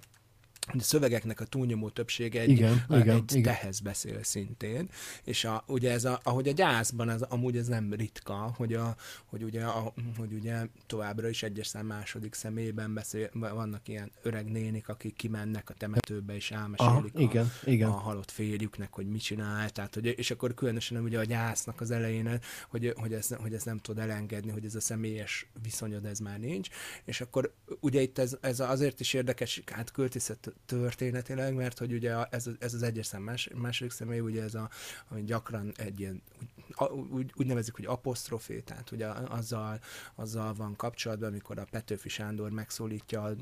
hogy a szövegeknek a túlnyomó többsége egy, igen, a, igen, egy igen. tehez beszél szintén, és a, ugye ez a, ahogy a gyászban, az, amúgy ez nem ritka, hogy, a, hogy, ugye, a, hogy ugye továbbra is egyes szám második személyben beszél, vannak ilyen öreg nénik, akik kimennek a temetőbe, és elmesélik Aha, igen, a, igen. a halott férjüknek, hogy mit csinál, tehát, hogy, és akkor különösen ugye a gyásznak az elején, hogy, hogy, ez, hogy ez nem tud elengedni, hogy ez a személyes viszonyod, ez már nincs, és akkor ugye itt ez, ez azért is érdekes, hát költészet történetileg, mert hogy ugye ez, ez az egyes szem más, második személy, ugye ez a, ami gyakran egy ilyen, úgy, úgy nevezik, hogy apostrofé, tehát ugye azzal, azzal van kapcsolatban, amikor a Petőfi Sándor megszólítja a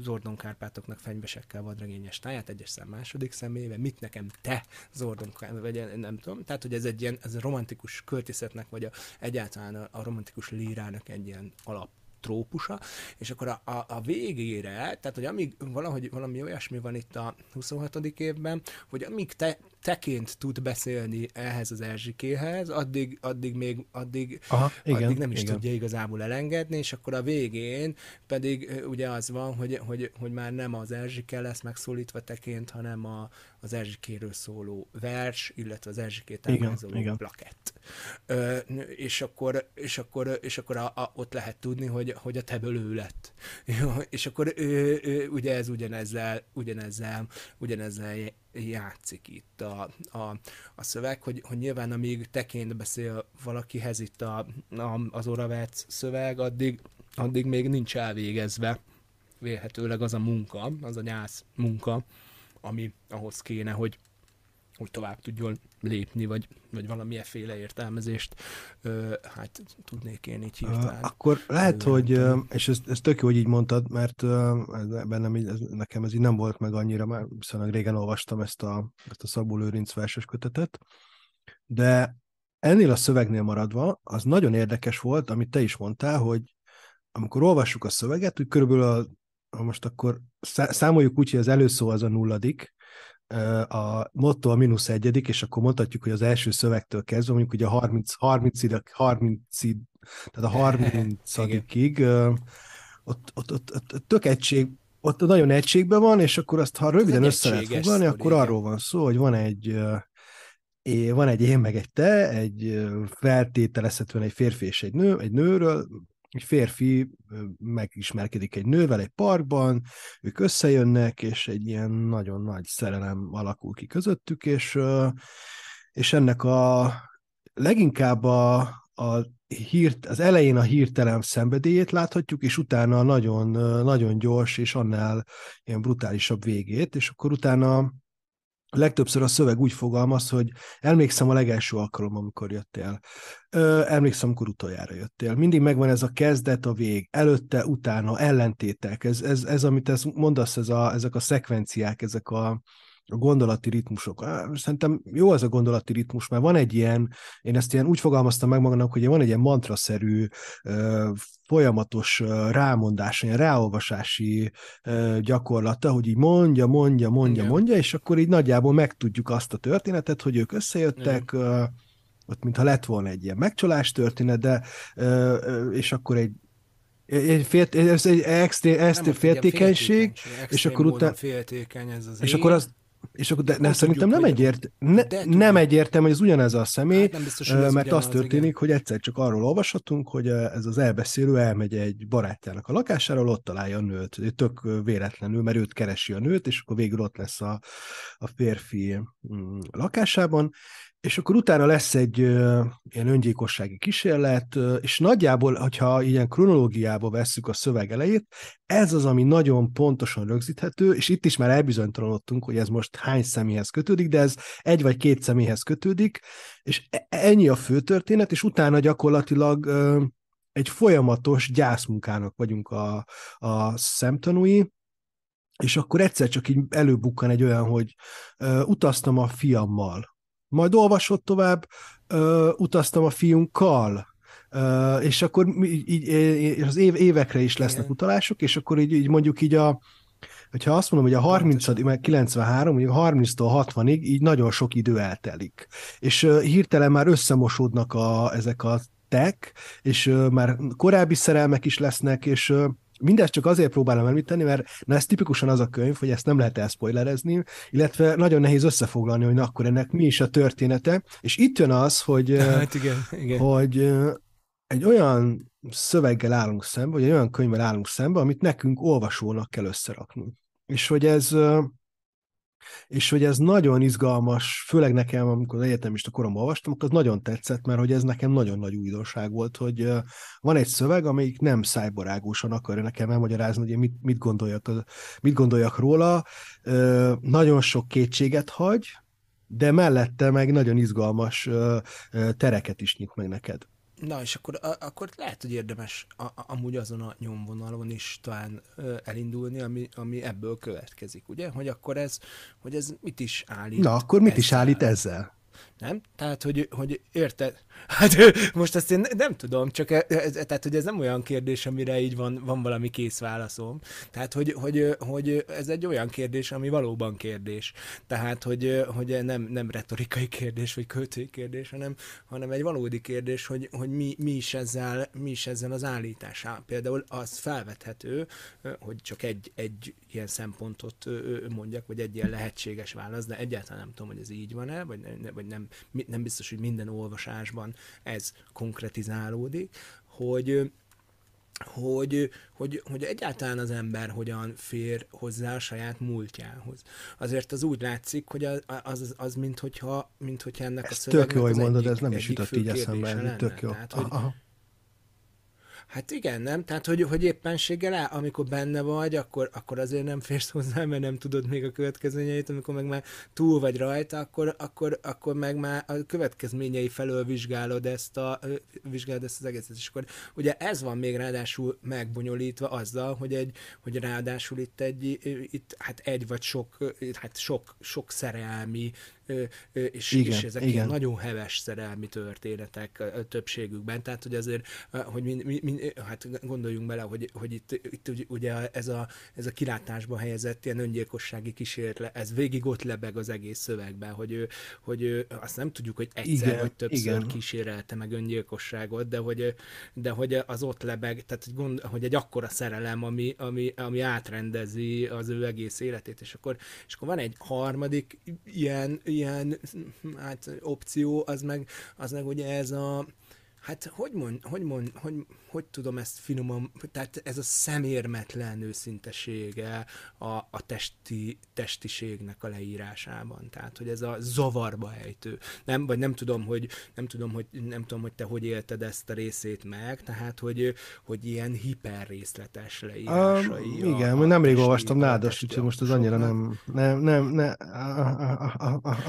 Zordon Kárpátoknak fenyvesekkel vadregényes táját, egyes szem második személyben, mit nekem te, Zordon vagy nem tudom. Tehát, hogy ez egy ilyen, ez a romantikus költészetnek, vagy a, egyáltalán a, a romantikus lírának egy ilyen alap trópusa, és akkor a, a, a végére, tehát hogy amíg valahogy valami olyasmi van itt a 26. évben, hogy amíg te teként tud beszélni ehhez az Erzsikéhez, addig, addig még addig, Aha, igen, addig nem is igen. tudja igazából elengedni, és akkor a végén pedig ugye az van, hogy, hogy, hogy már nem az Erzsike lesz megszólítva teként, hanem a, az Erzsikéről szóló vers, illetve az Erzsikét ábrázoló plakett. Ö, és akkor, és akkor, és akkor a, a, ott lehet tudni, hogy, hogy a teből ő lett. [laughs] Jó, és akkor ő, ő, ugye ez ugyanezzel, ugyanezzel, ugyanezzel játszik itt a, a, a szöveg, hogy, hogy nyilván amíg teként beszél valakihez itt a, a, az Oravec szöveg, addig, addig még nincs elvégezve vélhetőleg az a munka, az a nyász munka, ami ahhoz kéne, hogy hogy tovább tudjon lépni, vagy, vagy féle értelmezést ö, hát tudnék én így hirtelen. Akkor lehet, hogy, és ez, ez tök jó, hogy így mondtad, mert bennem így, ez, nekem ez így nem volt meg annyira, már viszonylag régen olvastam ezt a, ezt a Szabó Lőrinc verses kötetet, de ennél a szövegnél maradva, az nagyon érdekes volt, amit te is mondtál, hogy amikor olvassuk a szöveget, úgy körülbelül a, most akkor számoljuk úgy, hogy az előszó az a nulladik, a motto a mínusz egyedik, és akkor mondhatjuk, hogy az első szövegtől kezdve, mondjuk ugye a 30, 30 30 tehát a 30-ig, ott, ott, ott, ott tök egység, ott nagyon egységben van, és akkor azt, ha röviden Ez össze lehet foglalni, akkor igen. arról van szó, hogy van egy van egy én meg egy te, egy feltételezhetően egy férfi és egy nő, egy nőről, egy férfi megismerkedik egy nővel egy parkban, ők összejönnek, és egy ilyen nagyon nagy szerelem alakul ki közöttük, és, és ennek a leginkább a, a hírt, az elején a hirtelen szenvedélyét láthatjuk, és utána nagyon, nagyon gyors és annál ilyen brutálisabb végét, és akkor utána legtöbbször a szöveg úgy fogalmaz, hogy emlékszem a legelső alkalom, amikor jöttél. Ö, emlékszem, amikor utoljára jöttél. Mindig megvan ez a kezdet, a vég, előtte, utána, ellentétek. Ez, ez, ez amit ezt mondasz, ez a, ezek a szekvenciák, ezek a, a gondolati ritmusok. Szerintem jó ez a gondolati ritmus, mert van egy ilyen, én ezt ilyen úgy fogalmaztam meg magamnak, hogy van egy ilyen mantraszerű, folyamatos rámondás, ilyen ráolvasási gyakorlata, hogy így mondja, mondja, mondja, Igen. mondja, és akkor így nagyjából megtudjuk azt a történetet, hogy ők összejöttek, Igen. ott mintha lett volna egy ilyen megcsolás történet, de és akkor egy egy, félt, ez egy extrém, extrém féltékenység, féltékenység, és akkor utána... Féltékeny ez az És én. akkor az, és akkor, de, de nem szerintem nem, egyért, ne, nem egyértelmű, hogy ez ugyanez a személy, hát nem biztos, hogy mert az, az történik, igen. hogy egyszer csak arról olvashatunk, hogy ez az elbeszélő elmegy egy barátjának a lakásáról, ott találja a nőt, tök véletlenül, mert őt keresi a nőt, és akkor végül ott lesz a, a férfi mm, lakásában, és akkor utána lesz egy ilyen öngyilkossági kísérlet, és nagyjából, hogyha ilyen kronológiába vesszük a szöveg elejét, ez az, ami nagyon pontosan rögzíthető, és itt is már elbizonytalanodtunk, hogy ez most hány személyhez kötődik, de ez egy vagy két személyhez kötődik, és e, e, ennyi a fő történet, és utána gyakorlatilag egy folyamatos gyászmunkának vagyunk a, a szemtanúi, és akkor egyszer csak így előbukkan egy olyan, hogy ö, utaztam a fiammal, majd olvasott tovább, ö, utaztam a fiunkkal, ö, és akkor így, így, az év, évekre is lesznek Igen. utalások, és akkor így, így mondjuk így a, hogyha azt mondom, hogy a 30 meg 93, mondjuk 30-tól 60-ig így nagyon sok idő eltelik. És hirtelen már összemosódnak a, ezek a tek, és már korábbi szerelmek is lesznek, és Mindezt csak azért próbálom említeni, mert na ez tipikusan az a könyv, hogy ezt nem lehet elszpoilerezni, illetve nagyon nehéz összefoglalni, hogy na akkor ennek mi is a története. És itt jön az, hogy, [laughs] hát igen, igen. hogy egy olyan szöveggel állunk szembe, vagy egy olyan könyvvel állunk szembe, amit nekünk olvasónak kell összeraknunk. És hogy ez és hogy ez nagyon izgalmas, főleg nekem, amikor az egyetemista koromban olvastam, akkor az nagyon tetszett, mert hogy ez nekem nagyon nagy újdonság volt, hogy van egy szöveg, amelyik nem szájborágósan akarja nekem elmagyarázni, hogy én mit, mit, gondoljak, mit gondoljak róla. Nagyon sok kétséget hagy, de mellette meg nagyon izgalmas tereket is nyit meg neked. Na, és akkor, a, akkor lehet, hogy érdemes a, a, amúgy azon a nyomvonalon is talán ö, elindulni, ami, ami ebből következik, ugye? Hogy akkor ez, hogy ez mit is állít? Na, akkor mit ezzel? is állít ezzel? Nem? Tehát, hogy, hogy érted? [laughs] Hát most azt én nem tudom, csak e, ez, tehát, hogy ez nem olyan kérdés, amire így van, van valami kész válaszom. Tehát, hogy, hogy, hogy ez egy olyan kérdés, ami valóban kérdés. Tehát, hogy, hogy nem, nem retorikai kérdés, vagy költői kérdés, hanem, hanem egy valódi kérdés, hogy, hogy mi, mi, is ezzel, mi is ezzel az állítása. Például az felvethető, hogy csak egy, egy ilyen szempontot mondjak, vagy egy ilyen lehetséges válasz, de egyáltalán nem tudom, hogy ez így van-e, vagy, vagy nem nem, nem biztos, hogy minden olvasásban ez konkretizálódik, hogy hogy, hogy, hogy egyáltalán az ember hogyan fér hozzá a saját múltjához. Azért az úgy látszik, hogy az, az, az mint, hogyha, mint hogyha ennek ez a szövegnek tök jó, hogy mondod, egyik, ez nem is jutott így eszembe, lenne. tök jó. Tehát, hogy, Aha Hát igen, nem? Tehát, hogy, hogy éppenséggel áll, amikor benne vagy, akkor, akkor azért nem férsz hozzá, mert nem tudod még a következményeit, amikor meg már túl vagy rajta, akkor, akkor, akkor meg már a következményei felől vizsgálod ezt, a, vizsgálod ezt az egészet. És akkor ugye ez van még ráadásul megbonyolítva azzal, hogy, egy, hogy ráadásul itt egy, itt, hát egy vagy sok, hát sok, sok szerelmi és, igen, és ezek igen. nagyon heves szerelmi történetek többségükben, tehát hogy azért, hogy mind, mind, én, hát gondoljunk bele, hogy, hogy itt, itt ugye ez a, ez a kilátásba helyezett ilyen öngyilkossági kísérlet, ez végig ott lebeg az egész szövegben, hogy ő, hogy ő, azt nem tudjuk, hogy egyszer igen, vagy többször igen. kísérelte meg öngyilkosságot, de hogy, de hogy az ott lebeg, tehát hogy, gond, hogy egy akkora szerelem, ami, ami, ami átrendezi az ő egész életét, és akkor, és akkor van egy harmadik ilyen, ilyen hát opció, az meg, az meg ugye ez a hát hogy, mond, hogy, mond, hogy, hogy tudom ezt finoman, tehát ez a szemérmetlen őszintesége a, a testi, testiségnek a leírásában, tehát hogy ez a zavarba ejtő. Nem, vagy nem tudom, hogy, nem tudom, hogy, nem tudom, hogy te hogy élted ezt a részét meg, tehát hogy, hogy ilyen hiperrészletes leírásai. Um, a, igen, a nemrég olvastam nádas, úgyhogy most az annyira nem, nem, nem, nem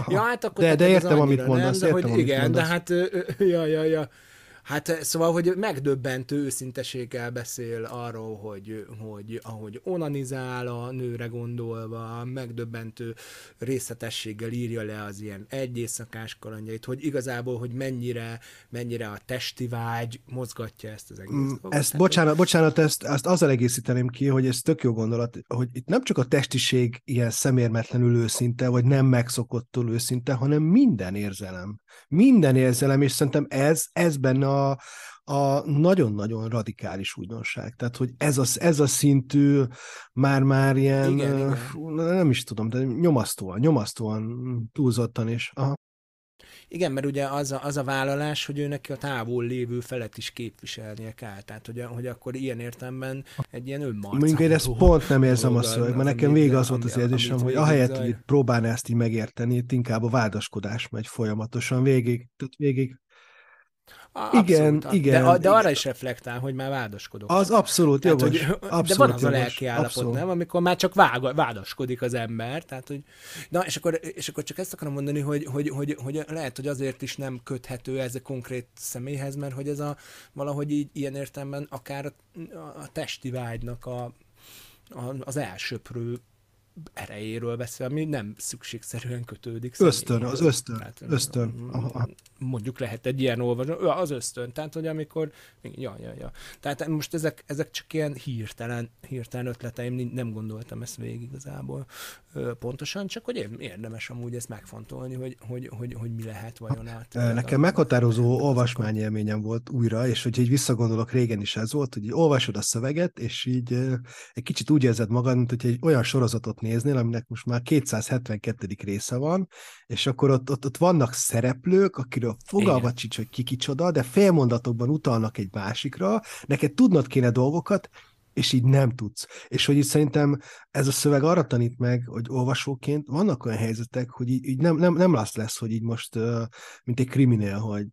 ja, hát akkor de, de értem, amit mondasz, nem, értem, hogy amit igen, mondasz. de hát, ja, ja, ja. Hát eh, szóval, hogy megdöbbentő őszinteséggel beszél arról, hogy, hogy ahogy onanizál a nőre gondolva, megdöbbentő részletességgel írja le az ilyen egy éjszakás kalandjait, hogy igazából, hogy mennyire, mennyire a testi vágy mozgatja ezt az egész mm, Ezt, bocsánat, hogy... bocsánat, ezt, ezt azzal egészíteném ki, hogy ez tök jó gondolat, hogy itt nem csak a testiség ilyen szemérmetlenül őszinte, vagy nem megszokottul őszinte, hanem minden érzelem. Minden érzelem, és szerintem ez, ez benne a a, nagyon-nagyon radikális újdonság. Tehát, hogy ez a, ez a szintű már-már ilyen, igen, igen. nem is tudom, de nyomasztóan, nyomasztóan túlzottan is. Aha. Igen, mert ugye az a, az a vállalás, hogy ő neki a távol lévő felett is képviselnie kell. Tehát, hogy, hogy akkor ilyen értemben egy ilyen önmarcán. Mondjuk én ezt pont nem érzem a szöveg, mert nekem vége az volt az érzésem, hogy ahelyett, hogy próbálná ezt így megérteni, itt inkább a vádaskodás megy folyamatosan végig. Tehát végig Abszolút, igen, a, igen. De, de igen. arra is reflektál, hogy már vádaskodok. Az abszolút jó. Hogy, de van az jogos, a lelki állapot, abszolút. nem? Amikor már csak vág, vádaskodik az ember. Tehát, hogy, na, és akkor, és akkor csak ezt akarom mondani, hogy, hogy, hogy, hogy lehet, hogy azért is nem köthető ez a konkrét személyhez, mert hogy ez a valahogy így ilyen értelemben akár a, a testi vágynak a, a, az elsöprő erejéről beszél, ami nem szükségszerűen kötődik. Ösztön, az ösztön. Tehát, ösztön. Mm, aha. Mondjuk lehet egy ilyen olvasó, az ösztön, tehát hogy amikor, ja, ja, ja. Tehát most ezek, ezek csak ilyen hirtelen, hirtelen ötleteim, nem gondoltam ezt végig igazából pontosan, csak hogy érdemes amúgy ezt megfontolni, hogy, hogy, hogy, hogy mi lehet vajon át. Nekem meghatározó olvasmányélményem volt újra, és hogy így visszagondolok, régen is ez volt, hogy olvasod a szöveget, és így egy kicsit úgy érzed magad, mint hogy egy olyan sorozatot néznél, aminek most már 272. része van, és akkor ott, ott, ott vannak szereplők, akiről fogalmat sincs, hogy ki kicsoda, de félmondatokban utalnak egy másikra, neked tudnod kéne dolgokat, és így nem tudsz. És hogy itt szerintem ez a szöveg arra tanít meg, hogy olvasóként vannak olyan helyzetek, hogy így, így nem, nem, nem lesz lesz, hogy így most, mint egy kriminél, hogy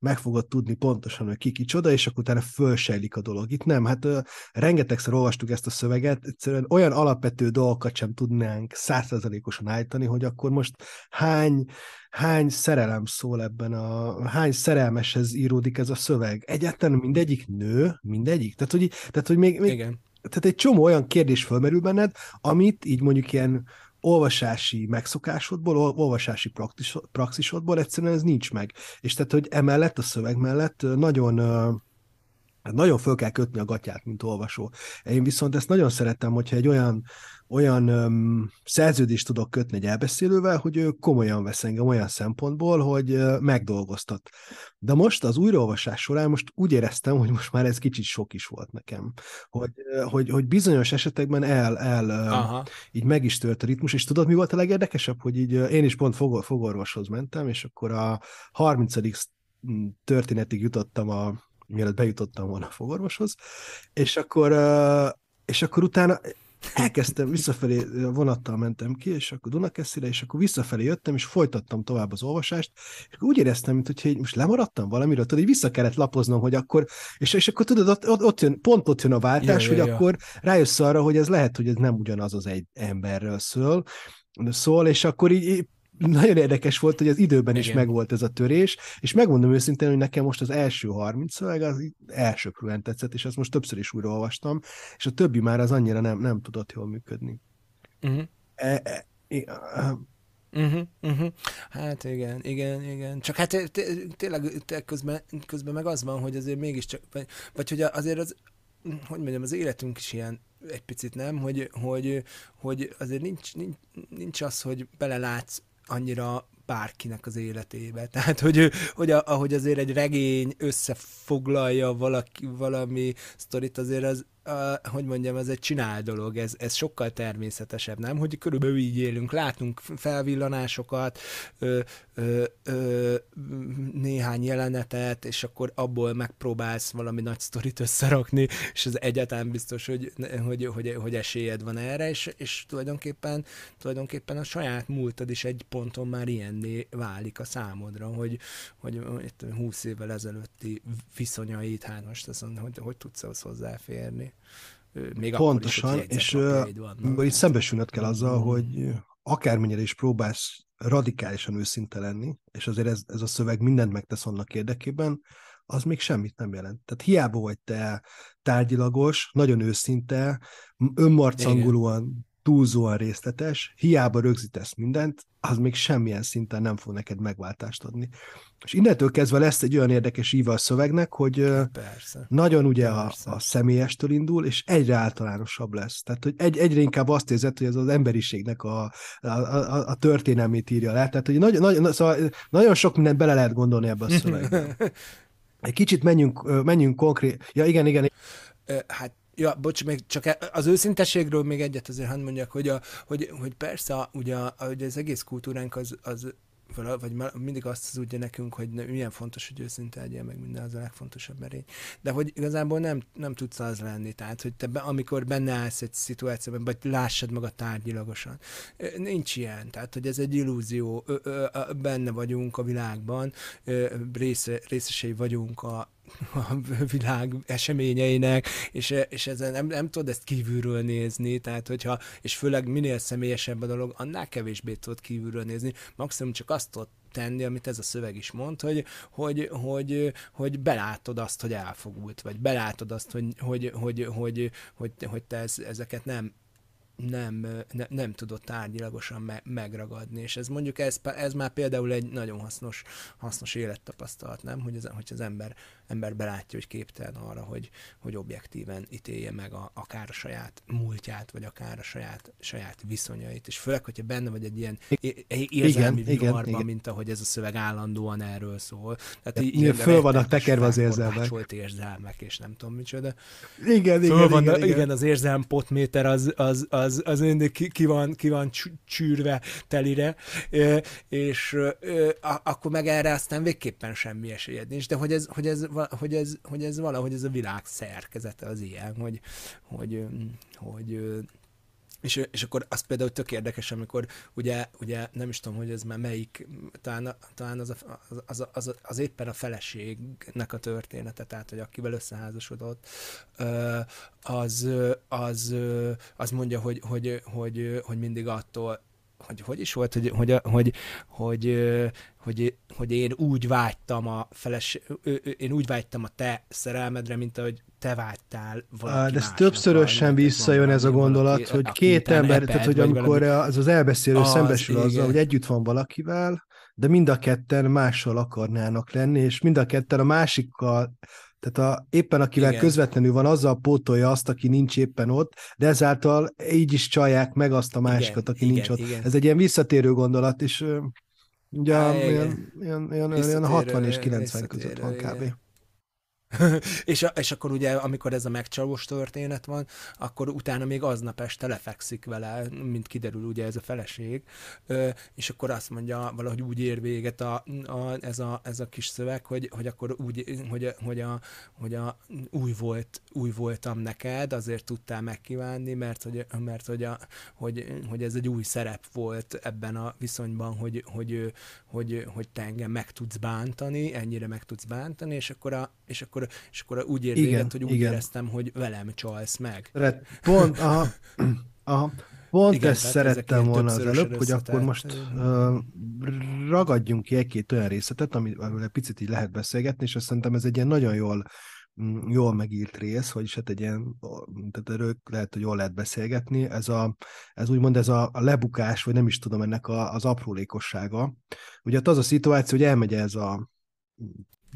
meg fogod tudni pontosan, hogy ki kicsoda, és akkor utána fölsejlik a dolog. Itt nem, hát uh, rengetegszer olvastuk ezt a szöveget, egyszerűen olyan alapvető dolgokat sem tudnánk százszerzalékosan állítani, hogy akkor most hány, hány szerelem szól ebben a, hány szerelmeshez íródik ez a szöveg. Egyáltalán mindegyik nő, mindegyik. Tehát, hogy, tehát, hogy még, még Igen. tehát egy csomó olyan kérdés fölmerül benned, amit így mondjuk ilyen olvasási megszokásodból, olvasási praxisodból egyszerűen ez nincs meg. És tehát, hogy emellett, a szöveg mellett nagyon nagyon föl kell kötni a gatyát, mint olvasó. Én viszont ezt nagyon szeretem, hogyha egy olyan olyan öm, szerződést tudok kötni egy elbeszélővel, hogy ő komolyan vesz engem olyan szempontból, hogy ö, megdolgoztat. De most az újraolvasás során most úgy éreztem, hogy most már ez kicsit sok is volt nekem. Hogy, ö, hogy, hogy bizonyos esetekben el, el ö, így meg is tört a ritmus, és tudod, mi volt a legérdekesebb, hogy így én is pont fog, fogorvoshoz mentem, és akkor a 30 történetig jutottam a mielőtt bejutottam volna a fogorvoshoz, és akkor, és akkor utána elkezdtem, visszafelé vonattal mentem ki, és akkor Dunakeszire, és akkor visszafelé jöttem, és folytattam tovább az olvasást, és akkor úgy éreztem, mint hogy most lemaradtam valamiről, tudod, így vissza kellett lapoznom, hogy akkor, és, és akkor tudod, ott, ott, ott jön, pont ott jön a váltás, ja, hogy ja, ja. akkor rájössz arra, hogy ez lehet, hogy ez nem ugyanaz az egy emberről szól, szól, és akkor így, így nagyon érdekes volt, hogy az időben Igen. is megvolt ez a törés, és megmondom őszintén, hogy nekem most az első 30 szöveg az első tetszett, és azt most többször is újraolvastam, és a többi már az annyira nem, nem tudott jól működni. Uh-huh. E, e, e, e, Uh-huh, uh-huh. Hát igen, igen, igen. Csak hát tényleg közben, közben meg az van, hogy azért mégiscsak, vagy, vagy hogy azért az, hogy mondjam, az életünk is ilyen egy picit nem, hogy, hogy, hogy azért nincs, nincs, nincs az, hogy belelátsz annyira bárkinek az életébe. [laughs] Tehát, hogy, hogy ahogy azért egy regény összefoglalja valaki, valami sztorit, azért az hogy mondjam, ez egy csinál dolog, ez, ez sokkal természetesebb, nem? Hogy körülbelül így élünk, látunk felvillanásokat, ö, ö, ö, néhány jelenetet, és akkor abból megpróbálsz valami nagy sztorit összerakni, és ez egyáltalán biztos, hogy, hogy, hogy, hogy esélyed van erre, és, és tulajdonképpen, tulajdonképpen a saját múltad is egy ponton már ilyenné válik a számodra, hogy, hogy 20 évvel ezelőtti viszonyait, hát most azt mondom, hogy, hogy tudsz ahhoz hozzáférni. Még Pontosan, akkor is, és van. itt szembesülnöd kell azzal, hogy akármennyire is próbálsz radikálisan őszinte lenni, és azért ez, ez a szöveg mindent megtesz annak érdekében, az még semmit nem jelent. Tehát hiába vagy te tárgyilagos, nagyon őszinte, önmarcangulóan túlzóan részletes, hiába rögzítesz mindent, az még semmilyen szinten nem fog neked megváltást adni. És innentől kezdve lesz egy olyan érdekes íve a szövegnek, hogy persze, nagyon ugye persze. A, a személyestől indul, és egyre általánosabb lesz. Tehát, hogy egy, egyre inkább azt érzed, hogy ez az emberiségnek a, a, a, a történelmét írja le. Tehát, hogy nagyon, nagyon, szóval nagyon sok mindent bele lehet gondolni ebbe a szövegbe. [laughs] Egy kicsit menjünk, menjünk konkrét... Ja, igen igen, igen. Hát Ja, bocs, még csak e- az őszintességről még egyet azért hadd mondjak, hogy, a, hogy, hogy persze, ugye, ugye az egész kultúránk az, az vagy mindig azt az ugye nekünk, hogy milyen fontos, hogy őszinte legyél, meg minden az a legfontosabb erény. De hogy igazából nem, nem tudsz az lenni. Tehát, hogy te be, amikor benne állsz egy szituációban, vagy lássad magad tárgyilagosan. Nincs ilyen. Tehát, hogy ez egy illúzió. Benne vagyunk a világban, része, részesei vagyunk a, a [laughs] világ eseményeinek, és, és ez nem, nem tudod ezt kívülről nézni, tehát hogyha, és főleg minél személyesebb a dolog, annál kevésbé tudod kívülről nézni, maximum csak azt tudod tenni, amit ez a szöveg is mond, hogy, hogy, hogy, hogy belátod azt, hogy elfogult, vagy belátod azt, hogy, hogy, hogy, hogy, hogy, hogy te ez, ezeket nem, nem, ne, nem tudott tárgyilagosan me, megragadni, és ez mondjuk ez, ez már például egy nagyon hasznos, hasznos élettapasztalat, nem? Hogy az, hogy az ember ember belátja, hogy képtelen arra, hogy, hogy objektíven ítélje meg a, akár a saját múltját, vagy akár a saját, saját viszonyait. És főleg, hogyha benne vagy egy ilyen érzelmi viharban, mint ahogy ez a szöveg állandóan erről szól. Tehát így, föl föl vannak tekerve az érzelmek. érzelmek, és nem tudom micsoda. Igen, igen, van, igen, igen, igen. az érzelm potméter az, az, az, az mindig ki, ki, van, ki van csűrve telire, és akkor meg erre aztán végképpen semmi esélyed nincs, de hogy ez, hogy ez hogy ez, hogy ez valahogy ez a világ szerkezete az ilyen, hogy, hogy, hogy és, és akkor az például tök érdekes, amikor ugye, ugye nem is tudom, hogy ez már melyik, talán, talán az, a, az, az, az, az éppen a feleségnek a története, tehát hogy akivel összeházasodott, az, az, az mondja, hogy, hogy, hogy, hogy mindig attól hogy, hogy is volt, hogy, hogy, hogy, hogy, hogy, hogy én úgy vágytam a feles, én úgy vágytam a te szerelmedre, mint ahogy te vágytál valaki De ez többszörösen visszajön ez a gondolat, valaki, hogy két ember, eped, tehát hogy amikor valami... az az elbeszélő az, szembesül igen. azzal, hogy együtt van valakivel, de mind a ketten máshol akarnának lenni, és mind a ketten a másikkal tehát a, éppen akivel Igen. közvetlenül van, azzal pótolja azt, aki nincs éppen ott, de ezáltal így is csalják meg azt a másikat, aki Igen, nincs ott. Igen. Ez egy ilyen visszatérő gondolat, és ugye Igen. ilyen, ilyen, ilyen, ilyen 60 és 90 között van kb. Igen. [laughs] és, és akkor ugye, amikor ez a megcsalós történet van, akkor utána még aznap este lefekszik vele, mint kiderül ugye ez a feleség, és akkor azt mondja, valahogy úgy ér véget a, a, ez, a, ez a kis szöveg, hogy, hogy akkor úgy, hogy, hogy, a, hogy a, új, volt, új voltam neked, azért tudtál megkívánni, mert, hogy, mert hogy, a, hogy, hogy, ez egy új szerep volt ebben a viszonyban, hogy, hogy, hogy, hogy, hogy te engem meg tudsz bántani, ennyire meg tudsz bántani, és akkor a, és akkor, és akkor úgy ér igen, véget, hogy úgy igen. éreztem, hogy velem csalsz meg. Red, pont, aha, aha. Pont Igen, ezt szerettem volna az előbb, hogy akkor most uh, ragadjunk ki egy-két olyan részletet, amivel egy picit így lehet beszélgetni, és azt szerintem ez egy ilyen nagyon jól mm, jól megírt rész, vagyis hát egy ilyen, tehát erről lehet, hogy jól lehet beszélgetni, ez, a, ez úgymond ez a, a lebukás, vagy nem is tudom ennek a, az aprólékossága. Ugye hát az a szituáció, hogy elmegy ez a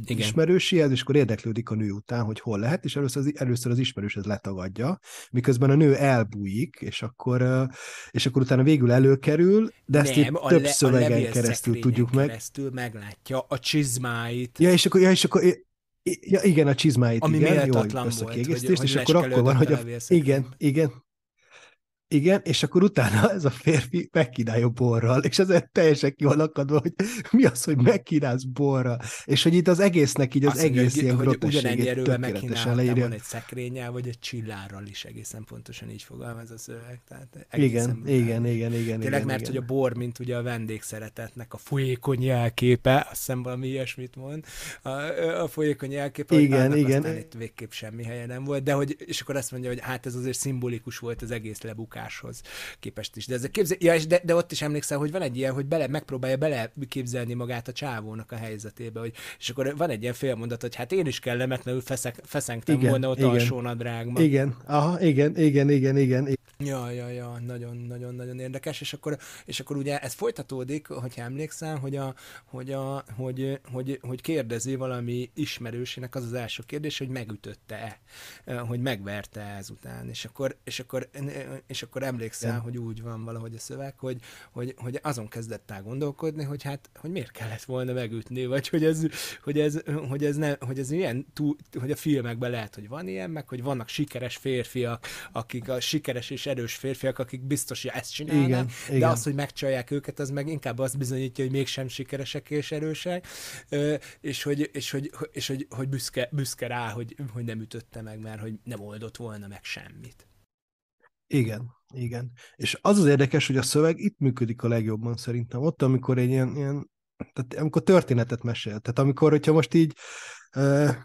igen. ismerősihez, és akkor érdeklődik a nő után, hogy hol lehet, és először az, először az ismerős ez letagadja, miközben a nő elbújik, és akkor, és akkor utána végül előkerül, de ezt Nem, itt több le, szövegen keresztül tudjuk meg. keresztül meglátja a csizmáit. Ja, és akkor, ja, és akkor ja, igen, a csizmáit, Ami igen, jó, volt, hogy, és akkor akkor van, hogy a, igen, igen, igen, és akkor utána [laughs] ez a férfi megkínálja borral, és ezen teljesen ki van akadva, hogy [laughs] mi az, hogy hm. megkínálsz borral, és hogy itt az egésznek így az Azt egész hogy, ilyen hogy ugyanennyi erővel megkínáltam egy szekrényel, vagy egy csillárral is egészen pontosan így fogalmaz a szöveg. Tehát igen, igen, igen, igen, igen. Tényleg, igen, mert igen. hogy a bor, mint ugye a vendégszeretetnek a folyékony jelképe, azt hiszem valami ilyesmit mond, a, a folyékony jelképe, igen, hogy igen. aztán itt végképp semmi helye nem volt, de hogy, és akkor azt mondja, hogy hát ez azért szimbolikus volt az egész lebukás leíráshoz képest is. De, ez a képzel... ja, és de, de, ott is emlékszel, hogy van egy ilyen, hogy bele, megpróbálja beleképzelni magát a csávónak a helyzetébe, hogy, és akkor van egy ilyen félmondat, hogy hát én is kellemetlenül feszek, feszengtem igen, volna ott igen. alsó nadrágban. Igen, aha, igen, igen, igen, igen. igen. Ja, ja, ja, nagyon-nagyon-nagyon érdekes, és akkor, és akkor ugye ez folytatódik, hogyha emlékszel, hogy, a, hogy, a, hogy, hogy, hogy kérdezi valami ismerősének az az első kérdés, hogy megütötte-e, hogy megverte ezután, és akkor, és akkor, és akkor emlékszel, ja. hogy úgy van valahogy a szöveg, hogy, hogy, hogy azon kezdett el gondolkodni, hogy hát, hogy miért kellett volna megütni, vagy hogy ez, hogy ez, hogy ez, nem, hogy ez ilyen, túl, hogy a filmekben lehet, hogy van ilyen, meg hogy vannak sikeres férfiak, akik a sikeres és erős férfiak, akik biztos, hogy ezt csinálnak, igen, de igen. az, hogy megcsalják őket, az meg inkább azt bizonyítja, hogy mégsem sikeresek és erősek, és hogy, és hogy, és hogy, hogy büszke, büszke rá, hogy, hogy nem ütötte meg, mert hogy nem oldott volna meg semmit. Igen, igen. És az az érdekes, hogy a szöveg itt működik a legjobban szerintem. Ott, amikor egy ilyen, ilyen tehát amikor történetet mesél. Tehát amikor, hogyha most így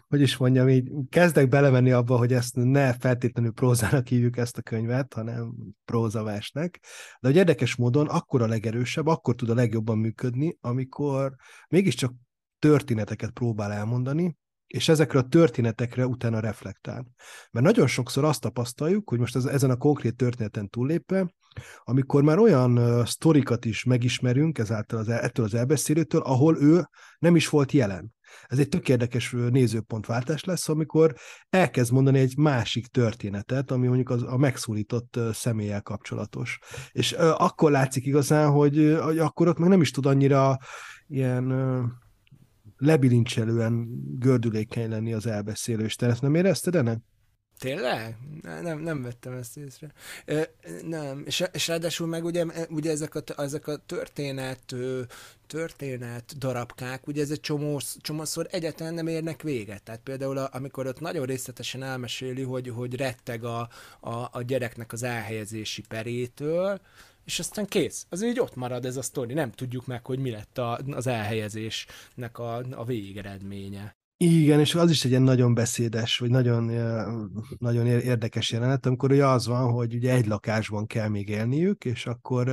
hogy is mondjam, így kezdek belemenni abba, hogy ezt ne feltétlenül prózának hívjuk ezt a könyvet, hanem prózavásnak. De hogy érdekes módon akkor a legerősebb, akkor tud a legjobban működni, amikor mégiscsak történeteket próbál elmondani, és ezekre a történetekre utána reflektál. Mert nagyon sokszor azt tapasztaljuk, hogy most ez, ezen a konkrét történeten túllépve, amikor már olyan sztorikat is megismerünk ezáltal az, ettől az elbeszélőtől, ahol ő nem is volt jelen. Ez egy tök érdekes nézőpontváltás lesz, amikor elkezd mondani egy másik történetet, ami mondjuk az, a megszólított személlyel kapcsolatos. És akkor látszik igazán, hogy, hogy akkor ott meg nem is tud annyira ilyen lebilincselően gördülékeny lenni az elbeszélő, és te ezt nem érezted ennek? Tényleg? Nem, nem vettem ezt észre. Ö, nem, és, és ráadásul meg ugye, e, ugye ezek, a, ezek a történet, történet darabkák, ugye ez egy csomó, csomószor egyetlen nem érnek véget. Tehát például a, amikor ott nagyon részletesen elmeséli, hogy, hogy retteg a, a, a gyereknek az elhelyezési perétől, és aztán kész. Az így ott marad ez a sztori, nem tudjuk meg, hogy mi lett a, az elhelyezésnek a, a végeredménye. Igen, és az is egy ilyen nagyon beszédes, vagy nagyon, nagyon érdekes jelenet, amikor ugye az van, hogy ugye egy lakásban kell még élniük, és akkor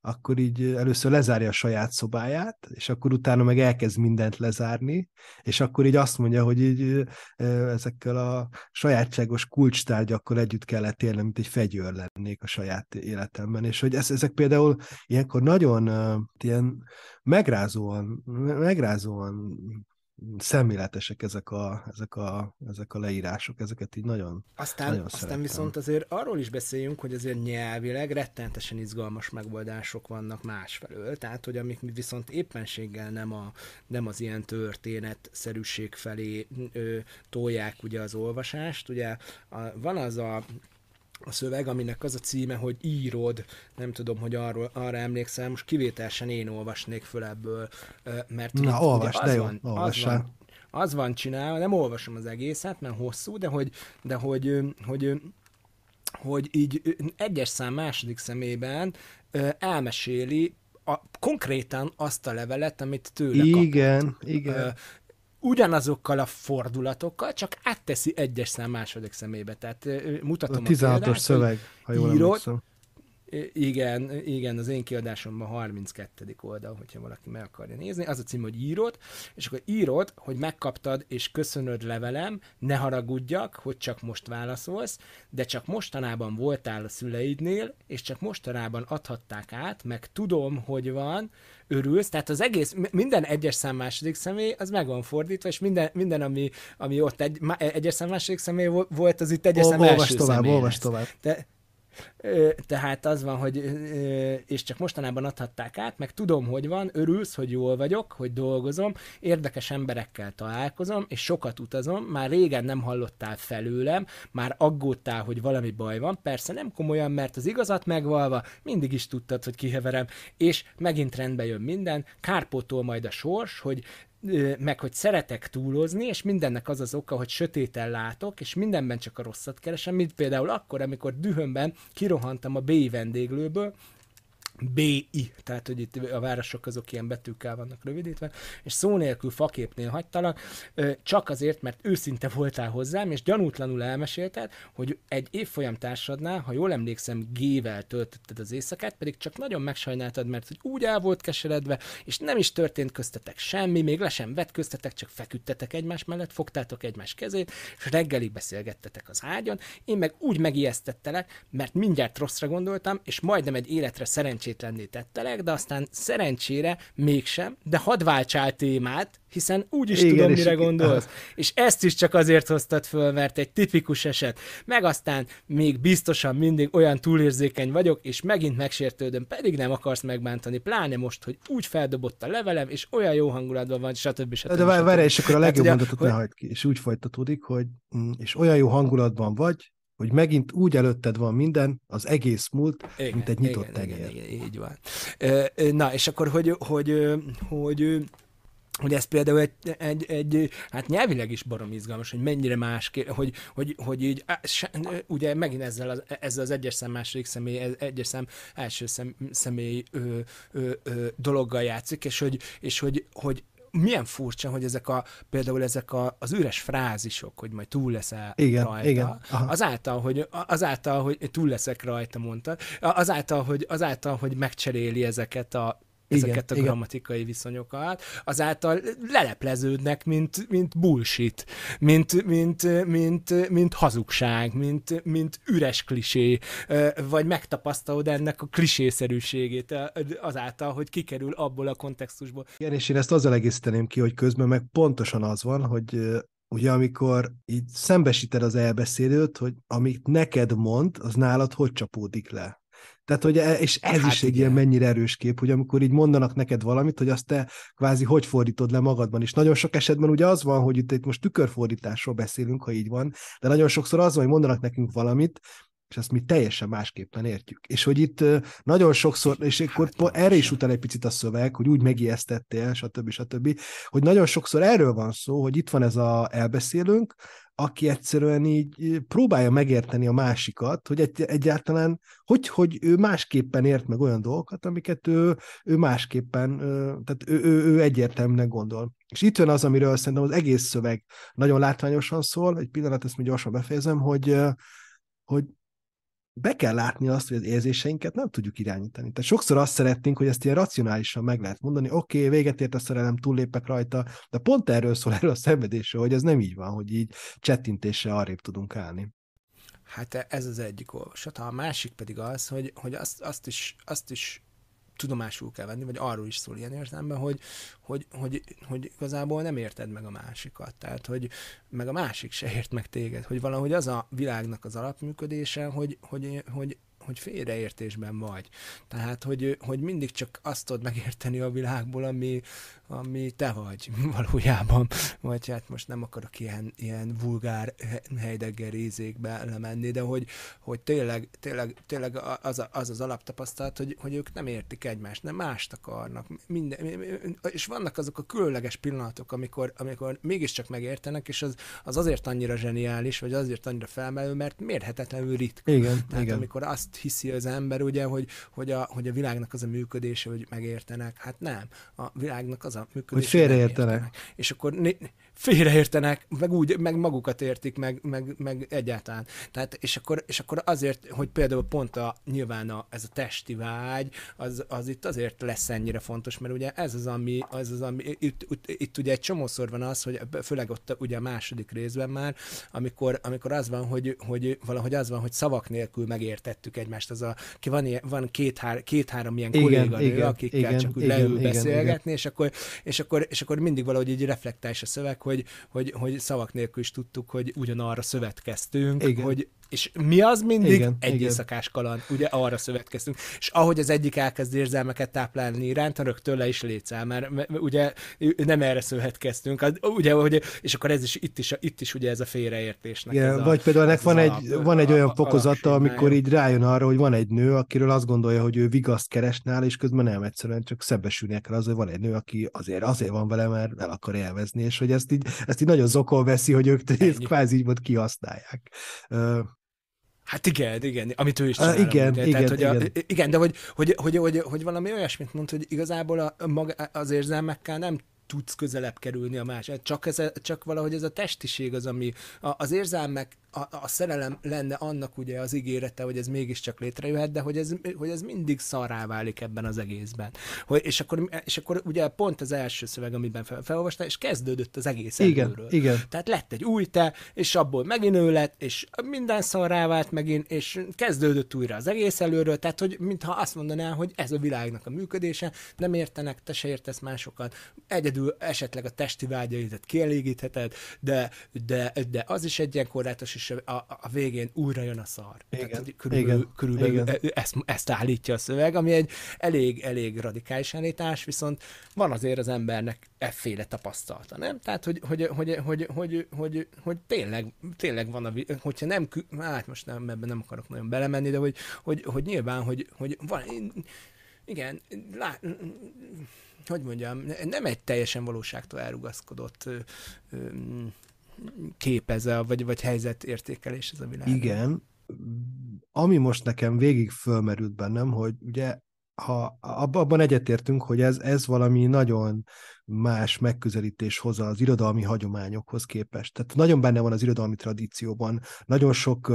akkor így először lezárja a saját szobáját, és akkor utána meg elkezd mindent lezárni, és akkor így azt mondja, hogy így ezekkel a sajátságos kulcstárgyakkal együtt kellett élni, mint egy fegyőr lennék a saját életemben, és hogy ezek például ilyenkor nagyon ilyen megrázóan, megrázóan szemléletesek ezek a, ezek, a, ezek a leírások, ezeket így nagyon Aztán, nagyon aztán szerettem. viszont azért arról is beszéljünk, hogy azért nyelvileg rettentesen izgalmas megoldások vannak másfelől, tehát hogy amik viszont éppenséggel nem, a, nem az ilyen történetszerűség felé ö, tolják ugye az olvasást, ugye a, van az a a szöveg, aminek az a címe, hogy írod, nem tudom, hogy arról, arra emlékszem, most kivételesen én olvasnék föl ebből, mert Na, tudod, olvas, de jó, van, Az van, az van csinálva, nem olvasom az egészet, mert hosszú, de hogy, de hogy, hogy, hogy, hogy így egyes szám második szemében elmeséli a, konkrétan azt a levelet, amit tőle igen, kapott. Igen, igen ugyanazokkal a fordulatokkal, csak átteszi egyes szám második szemébe. Tehát mutatom a 16-os a példát, szöveg, ha jól írod, emlékszem. Igen, igen, az én kiadásomban 32. oldal, hogyha valaki meg akarja nézni. Az a cím, hogy írod, és akkor írod, hogy megkaptad, és köszönöd levelem, ne haragudjak, hogy csak most válaszolsz, de csak mostanában voltál a szüleidnél, és csak mostanában adhatták át, meg tudom, hogy van, örülsz, tehát az egész, minden egyes szám második személy, az meg van fordítva, és minden, minden ami, ami ott egy, egyes szám második személy volt, az itt egyes szám első tovább, olvas tovább. De, tehát az van, hogy és csak mostanában adhatták át, meg tudom, hogy van, örülsz, hogy jól vagyok, hogy dolgozom, érdekes emberekkel találkozom, és sokat utazom, már régen nem hallottál felőlem, már aggódtál, hogy valami baj van, persze nem komolyan, mert az igazat megvalva mindig is tudtad, hogy kiheverem, és megint rendbe jön minden, kárpótol majd a sors, hogy meg hogy szeretek túlozni, és mindennek az az oka, hogy sötéten látok, és mindenben csak a rosszat keresem, mint például akkor, amikor dühömben kirohantam a B vendéglőből, BI, tehát hogy itt a városok azok ilyen betűkkel vannak rövidítve, és szó nélkül faképnél hagytalak, csak azért, mert őszinte voltál hozzám, és gyanútlanul elmesélted, hogy egy évfolyam társadnál, ha jól emlékszem, G-vel töltötted az éjszakát, pedig csak nagyon megsajnáltad, mert hogy úgy el volt keseredve, és nem is történt köztetek semmi, még le sem vett köztetek, csak feküdtetek egymás mellett, fogtátok egymás kezét, és reggelig beszélgettetek az ágyon, én meg úgy megijesztettelek, mert mindjárt rosszra gondoltam, és majdnem egy életre szerencsét szerencsétlenné tettelek, de aztán szerencsére mégsem, de hadd váltsál témát, hiszen úgy is Igen, tudom, és mire és gondolsz. És ezt is csak azért hoztad föl, mert egy tipikus eset. Meg aztán még biztosan mindig olyan túlérzékeny vagyok, és megint megsértődöm, pedig nem akarsz megbántani, pláne most, hogy úgy feldobott a levelem, és olyan jó hangulatban van, stb. stb. De várj, és akkor a hát legjobb hát, mondatot hogy... ne hagyd ki, és úgy folytatódik, hogy mm, és olyan jó hangulatban vagy, hogy megint úgy előtted van minden, az egész múlt, igen, mint egy nyitott igen, tenger. Igen, igen, így van. Na, és akkor, hogy, hogy, hogy hogy ez például egy, egy, egy, hát nyelvileg is barom izgalmas, hogy mennyire más, kér, hogy, hogy, hogy így, ugye megint ezzel az, ezzel az egyes szem, második személy, egyes szem, első szem, személy ö, ö, ö, dologgal játszik, és hogy, és hogy, hogy milyen furcsa, hogy ezek a, például ezek a, az üres frázisok, hogy majd túl leszel igen, rajta, igen, azáltal, hogy, azáltal, hogy túl leszek rajta, mondtad. azáltal, hogy, azáltal, hogy megcseréli ezeket a ezeket igen, a grammatikai igen. viszonyokat, azáltal lelepleződnek, mint, mint bullshit, mint, mint, mint, mint hazugság, mint, mint üres klisé, vagy megtapasztalod ennek a klisészerűségét azáltal, hogy kikerül abból a kontextusból. Igen, és én ezt azzal egészíteném ki, hogy közben meg pontosan az van, hogy Ugye, amikor így szembesíted az elbeszélőt, hogy amit neked mond, az nálad hogy csapódik le tehát, hogy, e, és ez hát is egy ilyen mennyire erős kép, hogy amikor így mondanak neked valamit, hogy azt te kvázi hogy fordítod le magadban, és nagyon sok esetben ugye az van, hogy itt, itt most tükörfordításról beszélünk, ha így van, de nagyon sokszor az van, hogy mondanak nekünk valamit, és ezt mi teljesen másképpen értjük. És hogy itt nagyon sokszor, és hát akkor hát, erre is utal egy picit a szöveg, hogy úgy megijesztettél, stb. stb., hogy nagyon sokszor erről van szó, hogy itt van ez a elbeszélünk, aki egyszerűen így próbálja megérteni a másikat, hogy egy, egyáltalán, hogy, hogy ő másképpen ért meg olyan dolgokat, amiket ő, ő másképpen, tehát ő, ő, ő egyértelműnek gondol. És itt jön az, amiről szerintem az egész szöveg nagyon látványosan szól, egy pillanat, ezt még gyorsan befejezem, hogy, hogy be kell látni azt, hogy az érzéseinket nem tudjuk irányítani. Tehát sokszor azt szeretnénk, hogy ezt ilyen racionálisan meg lehet mondani, oké, okay, véget ért a szerelem, túllépek rajta, de pont erről szól erről a szenvedésről, hogy ez nem így van, hogy így csettintésre arrébb tudunk állni. Hát ez az egyik olvasat. A másik pedig az, hogy, hogy azt, azt, is, azt is tudomásul kell venni, vagy arról is szól ilyen értelemben, hogy, hogy, hogy, hogy igazából nem érted meg a másikat, tehát hogy meg a másik se ért meg téged, hogy valahogy az a világnak az alapműködése, hogy, hogy, hogy hogy félreértésben vagy. Tehát, hogy, hogy mindig csak azt tudod megérteni a világból, ami, ami te vagy [laughs] valójában, vagy hát most nem akarok ilyen, ilyen vulgár helydegger ízékbe lemenni, de hogy, hogy tényleg, tényleg, tényleg az, a, az, az alaptapasztalat, hogy, hogy ők nem értik egymást, nem mást akarnak. Minden, és vannak azok a különleges pillanatok, amikor, amikor mégiscsak megértenek, és az, az azért annyira zseniális, vagy azért annyira felmelő, mert mérhetetlenül ritka. Igen, Tehát igen. amikor azt hiszi az ember, ugye, hogy, hogy, a, hogy a világnak az a működése, hogy megértenek, hát nem. A világnak az a működését. Hogy félreértenek. És akkor félreértenek, meg úgy, meg magukat értik, meg, meg, meg egyáltalán. Tehát, és akkor, és akkor azért, hogy például pont a, nyilván a, ez a testi vágy, az, az itt azért lesz ennyire fontos, mert ugye ez az, ami, az az, ami itt, itt, itt ugye egy csomószor van az, hogy főleg ott ugye a második részben már, amikor, amikor az van, hogy, hogy valahogy az van, hogy szavak nélkül megértettük egymást. Az a, ki van, ilyen, van két-három két, hár, két ilyen igen, kolléganő, igen, akikkel igen, csak úgy igen, leül igen, beszélgetni, igen. és akkor, és akkor, és akkor mindig valahogy így reflektál a szöveg, hogy, hogy, hogy szavak nélkül is tudtuk, hogy ugyanarra szövetkeztünk, Igen. hogy és mi az mindig? Igen, egy igen. éjszakás kaland. Ugye arra szövetkeztünk. És ahogy az egyik elkezd érzelmeket táplálni iránt, rögtön le is létszel, mert, mert ugye nem erre szövetkeztünk. Az, ugye, ugye, és akkor ez is itt is, itt is ugye ez a félreértésnek. Igen, ez vagy például ennek van, egy, alap, van egy olyan fokozata, amikor így rájön arra, hogy van egy nő, akiről azt gondolja, hogy ő vigaszt keres és közben nem egyszerűen csak szembesülnie kell az, hogy van egy nő, aki azért, azért van vele, mert el akar élvezni, és hogy ezt így, ezt így nagyon zokol veszi, hogy ők kvázi így mond kihasználják. Hát igen, igen, amit ő is csinál. Uh, igen, ugye. igen, Tehát, hogy igen. A, igen, de hogy, hogy, hogy, hogy, hogy valami olyasmit mond, hogy igazából a, maga, az érzelmekkel nem tudsz közelebb kerülni a más. Csak, ez, csak valahogy ez a testiség az, ami a, az érzelmek a, a szerelem lenne annak ugye az ígérete, hogy ez mégiscsak létrejöhet, de hogy ez, hogy ez mindig szarrá válik ebben az egészben. Hogy, és, akkor, és akkor ugye pont az első szöveg, amiben fel, felolvastál, és kezdődött az egész igen, előről. Igen. Tehát lett egy új te, és abból megint ő lett, és minden szarrá vált megint, és kezdődött újra az egész előről, tehát hogy mintha azt mondaná, hogy ez a világnak a működése, nem értenek, te se értesz másokat, egyedül esetleg a testi vágyaidat kielégítheted, de, de, de az is egy ilyen korlátos, és és a, a végén újra jön a szar. Igen. Tehát, körülbelül Igen. körülbelül Igen. Ezt, ezt állítja a szöveg, ami egy elég, elég radikális állítás, viszont van azért az embernek efféle tapasztalta. nem? Tehát, hogy, hogy, hogy, hogy, hogy, hogy, hogy tényleg, tényleg van a, hogyha nem, hát most nem, ebben nem akarok nagyon belemenni, de hogy, hogy, hogy nyilván, hogy, hogy van, igen, lá, hogy mondjam, nem egy teljesen valóságtól elrugaszkodott ö, ö, képeze, vagy, vagy helyzetértékelés ez a világ. Igen. Ami most nekem végig fölmerült bennem, hogy ugye ha abban egyetértünk, hogy ez, ez valami nagyon más megközelítés hozza az irodalmi hagyományokhoz képest. Tehát nagyon benne van az irodalmi tradícióban, nagyon sok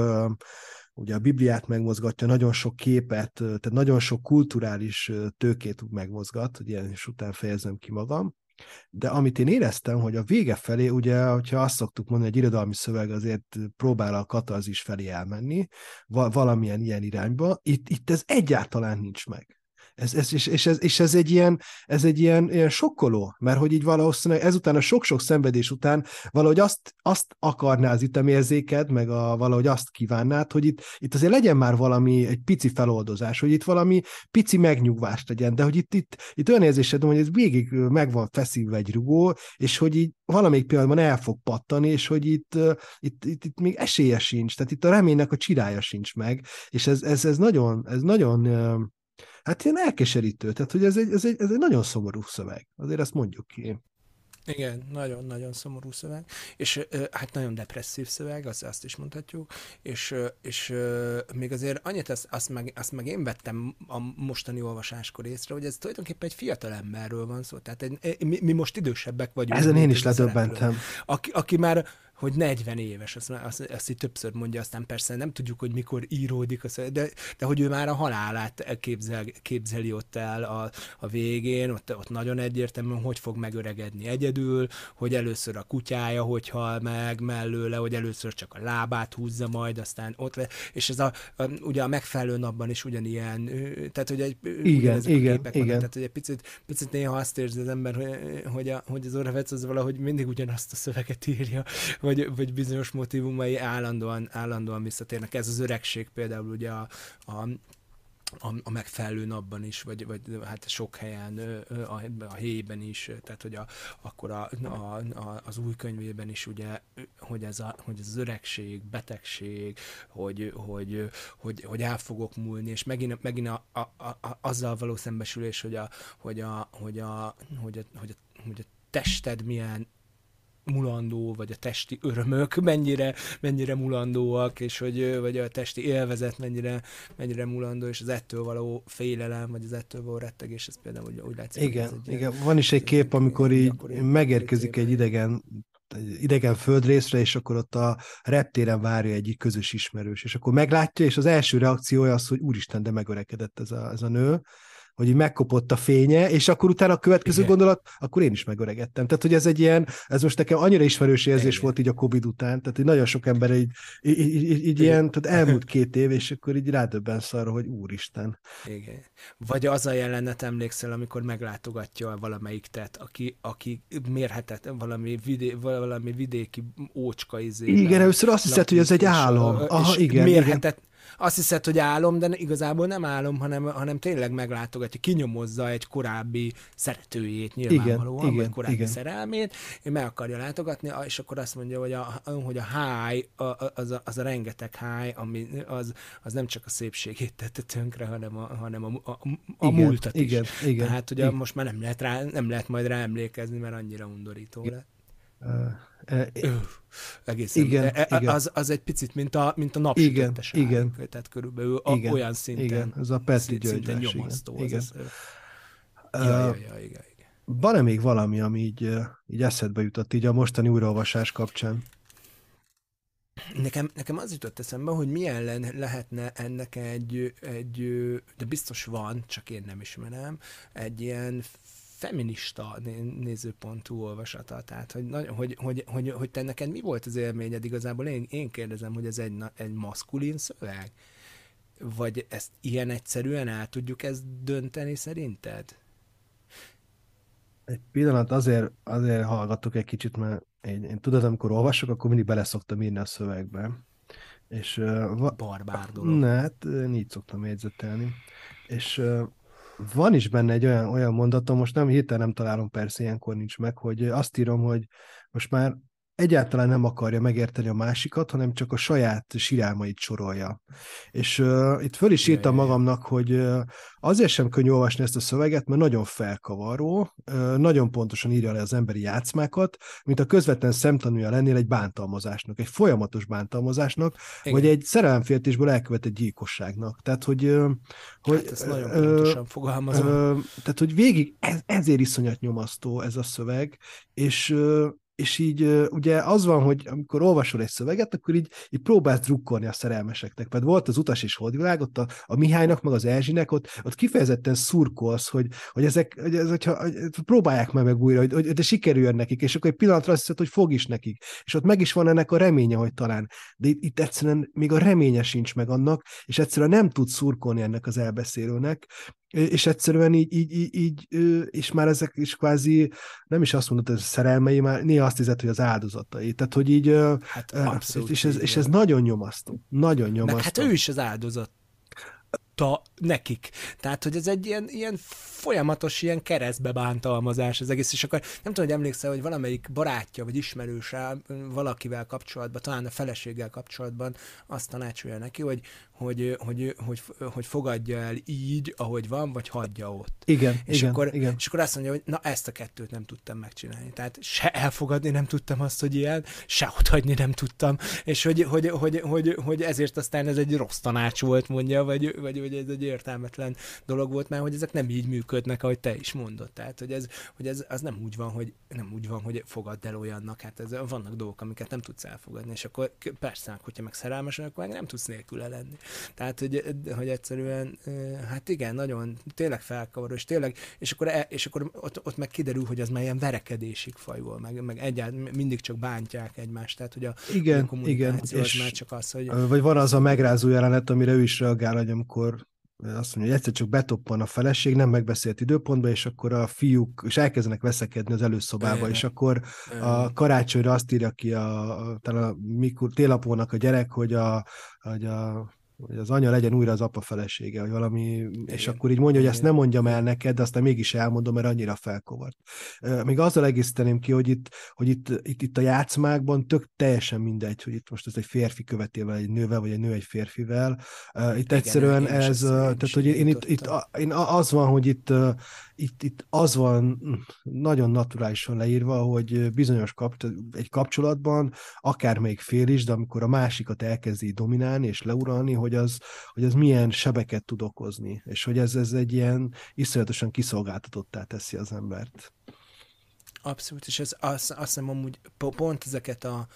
ugye a Bibliát megmozgatja, nagyon sok képet, tehát nagyon sok kulturális tőkét megmozgat, ugye és után fejezem ki magam, de amit én éreztem, hogy a vége felé, ugye, hogyha azt szoktuk mondani, hogy egy irodalmi szöveg azért próbál a katarzis felé elmenni, valamilyen ilyen irányba, itt, itt ez egyáltalán nincs meg. Ez, ez, és, és, ez, és ez egy ilyen, ez egy ilyen, ilyen sokkoló, mert hogy így valószínűleg ezután a sok-sok szenvedés után valahogy azt, azt akarná az ütemérzéked, meg a, valahogy azt kívánnád, hogy itt, itt azért legyen már valami, egy pici feloldozás, hogy itt valami pici megnyugvást legyen, de hogy itt, itt, itt olyan érzésed van, hogy ez végig meg van feszülve egy rugó, és hogy így valamelyik pillanatban el fog pattani, és hogy itt, itt, itt, itt még esélye sincs, tehát itt a reménynek a csirája sincs meg, és ez, ez, ez nagyon, ez nagyon Hát ilyen elkeserítő, tehát hogy ez egy, ez egy, ez egy nagyon szomorú szöveg, azért ezt mondjuk ki. Igen, nagyon-nagyon szomorú szöveg, és hát nagyon depresszív szöveg, azt, azt is mondhatjuk, és, és még azért annyit azt, azt, meg, azt meg én vettem a mostani olvasáskor észre, hogy ez tulajdonképpen egy fiatal emberről van szó, tehát egy, mi, mi most idősebbek vagyunk. Ezen én is ledöbbentem. Aki, aki már hogy 40 éves, azt, azt, azt így többször mondja, aztán persze nem tudjuk, hogy mikor íródik, de, de hogy ő már a halálát képzel, képzeli ott el a, a végén, ott, ott nagyon egyértelműen, hogy fog megöregedni egyedül, hogy először a kutyája, hogy hal meg mellőle, hogy először csak a lábát húzza majd, aztán ott le, és ez a, a ugye a megfelelő napban is ugyanilyen, tehát hogy egy igen, igen, a képek igen. Van, tehát hogy egy picit, picit néha azt érzi az ember, hogy, hogy, a, hogy az Orvec az valahogy mindig ugyanazt a szöveget írja, vagy, vagy bizonyos motivumai állandóan, állandóan visszatérnek. Ez az öregség például ugye a, a a, megfelelő napban is, vagy, vagy hát sok helyen, a, a héjben is, tehát hogy a, akkor a, a, a, az új könyvében is ugye, hogy ez, a, hogy ez az öregség, betegség, hogy, hogy, hogy, hogy el fogok múlni, és megint, megint a, a, a, azzal való szembesülés, hogy a, hogy a, hogy a, hogy a, hogy a, hogy a tested milyen mulandó, vagy a testi örömök mennyire, mennyire mulandóak, és hogy vagy a testi élvezet mennyire, mennyire mulandó, és az ettől való félelem, vagy az ettől való rettegés, ez például úgy, úgy látszik. Igen, igen. Ilyen, van is egy kép, amikor így megérkezik egy idegen egy idegen földrészre, és akkor ott a reptéren várja egy közös ismerős, és akkor meglátja, és az első reakciója az, hogy úristen, de megörekedett ez a, ez a nő, hogy megkopott a fénye, és akkor utána a következő Igen. gondolat, akkor én is megöregettem. Tehát, hogy ez egy ilyen, ez most nekem annyira ismerős érzés Igen. volt így a Covid után, tehát hogy nagyon sok ember így, így, így, így ilyen, tehát elmúlt két év, és akkor így rádöbbensz arra, hogy úristen. Igen. Vagy az a jelenet emlékszel, amikor meglátogatja valamelyik tett, aki, aki mérhetett valami, vidé, valami vidéki ócska izé. Igen, először azt hiszed, hogy ez egy álom. Aha, és igen, mérhetett, igen azt hiszed, hogy álom, de igazából nem álom, hanem, hanem tényleg meglátogatja, kinyomozza egy korábbi szeretőjét nyilvánvalóan, igen, vagy igen, korábbi igen. szerelmét, meg akarja látogatni, és akkor azt mondja, hogy a, hogy a háj, az a, az a rengeteg háj, ami az, az nem csak a szépségét tette tönkre, hanem a, hanem a, a, a igen, múltat is. Igen, igen, Tehát ugye igen. most már nem lehet, rá, nem lehet majd rá emlékezni, mert annyira undorító lett. Uh. Egészen. Igen, e, e, igen. Az, az, egy picit, mint a, mint a igen, igen. Tehát körülbelül a, igen, olyan szinten. Igen, ez a Petri György szinten nyomasztó. Igen. Az, igen. Az, ja, ja, ja, igen, igen. Van-e még valami, ami így, így eszedbe jutott így a mostani újraolvasás kapcsán? Nekem, nekem az jutott eszembe, hogy milyen lehetne ennek egy, egy, de biztos van, csak én nem ismerem, egy ilyen feminista nézőpontú olvasata. Tehát, hogy, nagyon, hogy, hogy, hogy, hogy te neked mi volt az élményed igazából? Én, én kérdezem, hogy ez egy, egy maszkulin szöveg? Vagy ezt ilyen egyszerűen el tudjuk ezt dönteni szerinted? Egy pillanat, azért, azért hallgattuk egy kicsit, mert én, én tudod, amikor olvasok, akkor mindig beleszoktam írni a szövegbe. És, uh, Barbár dolog. Ne, hát én így szoktam jegyzetelni. És uh, van is benne egy olyan, olyan mondatom, most nem hirtelen nem találom, persze ilyenkor nincs meg, hogy azt írom, hogy most már egyáltalán nem akarja megérteni a másikat, hanem csak a saját sirálmait sorolja. És uh, itt föl is írtam magamnak, hogy uh, azért sem könnyű olvasni ezt a szöveget, mert nagyon felkavaró, uh, nagyon pontosan írja le az emberi játszmákat, mint a közvetlen szemtanúja lennél egy bántalmazásnak, egy folyamatos bántalmazásnak, Igen. vagy egy szerelemféltésből elkövetett gyilkosságnak. Tehát, hogy... Uh, hogy hát ezt nagyon pontosan fogalmazom. Uh, tehát, hogy végig ez, ezért iszonyat nyomasztó ez a szöveg, és és így ugye az van, hogy amikor olvasol egy szöveget, akkor így, így próbálsz drukkolni a szerelmeseknek. Mert volt az utas és holdvilág, ott a, a Mihálynak, meg az Erzsinek, ott, ott kifejezetten szurkolsz, hogy, hogy ezek, hogy ez, hogyha, hogy próbálják meg, meg újra, hogy, hogy, de sikerüljön nekik, és akkor egy pillanatra azt hiszed, hogy fog is nekik. És ott meg is van ennek a reménye, hogy talán. De itt, itt egyszerűen még a reménye sincs meg annak, és egyszerűen nem tud szurkolni ennek az elbeszélőnek, és egyszerűen így, így, így, és már ezek is kvázi, nem is azt mondod, hogy szerelmei, már néha azt hiszed, hogy az áldozatai. Tehát, hogy így, hát abszolút, és, ez, így és ez nagyon nyomasztó. Nagyon nyomasztó. Meg hát ő is az áldozat a nekik. Tehát, hogy ez egy ilyen, ilyen folyamatos ilyen keresztbe bántalmazás az egész, és akkor nem tudom, hogy emlékszel, hogy valamelyik barátja vagy ismerőse valakivel kapcsolatban, talán a feleséggel kapcsolatban azt tanácsolja neki, hogy, hogy, hogy, hogy, hogy fogadja el így, ahogy van, vagy hagyja ott. Igen, és, igen, akkor, igen. és akkor azt mondja, hogy na ezt a kettőt nem tudtam megcsinálni. Tehát se elfogadni nem tudtam azt, hogy ilyen, se hagyni nem tudtam, és hogy, hogy, hogy, hogy, hogy ezért aztán ez egy rossz tanács volt, mondja, vagy, vagy, vagy ez egy értelmetlen dolog volt, mert hogy ezek nem így működnek, ahogy te is mondod. Tehát, hogy ez, hogy ez az nem úgy van, hogy nem úgy van, hogy fogadd el olyannak, hát ez, vannak dolgok, amiket nem tudsz elfogadni, és akkor persze, hogyha meg szerelmes, akkor meg nem tudsz nélküle lenni. Tehát, hogy, hogy egyszerűen, hát igen, nagyon tényleg felkavaró, és tényleg, és akkor, e, és akkor ott, ott, meg kiderül, hogy az már ilyen verekedésig fajul, meg, meg egyáltalán mindig csak bántják egymást, tehát hogy a, igen, a igen, és, már csak az, hogy... Vagy van az a megrázó jelenet, amire ő is reagál, hogy amikor azt mondja, hogy egyszer csak betoppan a feleség, nem megbeszélt időpontban, és akkor a fiúk, és elkezdenek veszekedni az előszobába, Igen. és akkor a karácsonyra azt írja ki a, talán a mikor, télapónak a gyerek, hogy a, hogy a hogy az anya legyen újra az apa felesége, vagy valami, Igen. és akkor így mondja, hogy ezt nem mondjam el neked, de aztán mégis elmondom, mert annyira felkovart. Még azzal egészteném ki, hogy itt, hogy itt, itt, itt a játszmákban tök teljesen mindegy, hogy itt most ez egy férfi követével, egy nővel, vagy egy nő egy férfivel. Itt Igen, egyszerűen ez, tehát hogy én itt, itt én az van, hogy itt, itt, itt az van hm, nagyon naturálisan leírva, hogy bizonyos kap, egy kapcsolatban, akár még fél is, de amikor a másikat elkezdi dominálni és leuralni, hogy hogy az, hogy az milyen sebeket tud okozni, és hogy ez, ez egy ilyen iszonyatosan kiszolgáltatottá teszi az embert. Abszolút, és ez, azt, azt hiszem amúgy pont ezeket a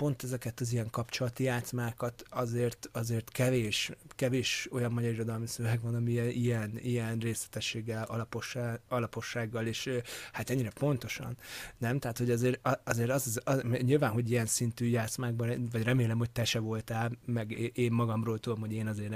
pont ezeket az ilyen kapcsolati játszmákat azért, azért kevés, kevés olyan magyar irodalmi szöveg van, ami ilyen, ilyen részletességgel, alapossá, alapossággal, és hát ennyire pontosan, nem? Tehát, hogy azért, azért az, az, az, nyilván, hogy ilyen szintű játszmákban, vagy remélem, hogy te se voltál, meg én magamról tudom, hogy én azért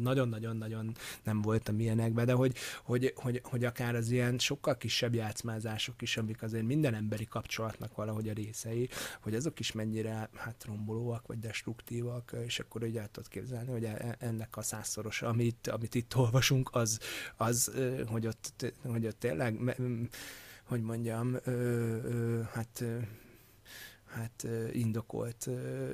nagyon-nagyon-nagyon nem voltam ilyenekben, de hogy, hogy, hogy, hogy akár az ilyen sokkal kisebb játszmázások is, amik azért minden emberi kapcsolatnak valahogy a részei, hogy azok is mennyire Hát, hát rombolóak, vagy destruktívak, és akkor így el tudod képzelni, hogy e, e, ennek a százszoros, amit, amit itt olvasunk, az, az hogy, ott, hogy ott tényleg, hogy mondjam, hát hát indokolt,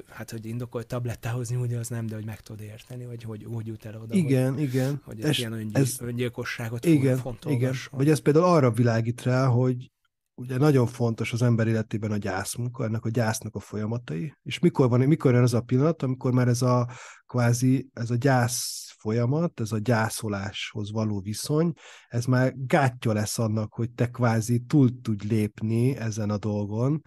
hát hogy indokolt tablettához nyúlni, az nem, de hogy meg tud érteni, vagy hogy úgy jut el oda. Igen, hogy, igen. Hogy ez, ilyen öngyilkosságot igen, Igen, vagy ez például arra világít rá, hogy ugye nagyon fontos az ember életében a gyászmunka, ennek a gyásznak a folyamatai, és mikor van, mikor jön az a pillanat, amikor már ez a kvázi, ez a gyász folyamat, ez a gyászoláshoz való viszony, ez már gátja lesz annak, hogy te kvázi túl tudj lépni ezen a dolgon,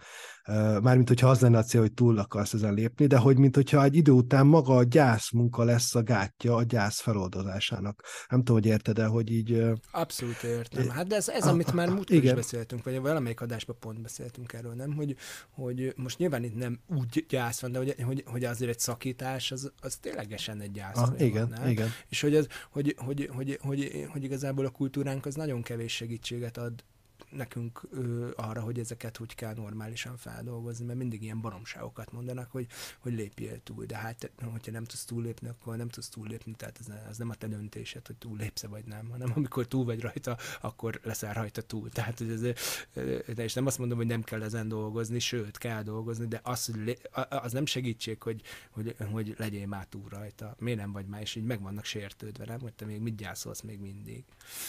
mármint hogyha az lenne a cél, hogy túl akarsz ezen lépni, de hogy mint hogyha egy idő után maga a gyász munka lesz a gátja a gyász feloldozásának. Nem tudom, hogy érted-e, hogy így... Abszolút értem. Hát de ez, ez ah, amit már ah, múltkor is beszéltünk, vagy valamelyik adásban pont beszéltünk erről, nem? Hogy, hogy most nyilván itt nem úgy gyász van, de hogy, hogy, hogy azért egy szakítás, az, az ténylegesen egy gyász. Ah, igen, van, igen. És hogy, az, hogy, hogy, hogy, hogy, hogy, hogy igazából a kultúránk az nagyon kevés segítséget ad nekünk ö, arra, hogy ezeket hogy kell normálisan feldolgozni, mert mindig ilyen baromságokat mondanak, hogy, hogy lépjél túl, de hát hogyha nem tudsz túllépni, akkor nem tudsz túllépni, tehát ez, az nem a te döntésed, hogy túllépsz vagy nem, hanem amikor túl vagy rajta, akkor leszel rajta túl. Tehát ez, de és nem azt mondom, hogy nem kell ezen dolgozni, sőt, kell dolgozni, de az, az nem segítség, hogy, hogy, hogy legyél már túl rajta. Miért nem vagy már, és így meg vannak sértődve, nem? Hogy te még mit gyászolsz még mindig.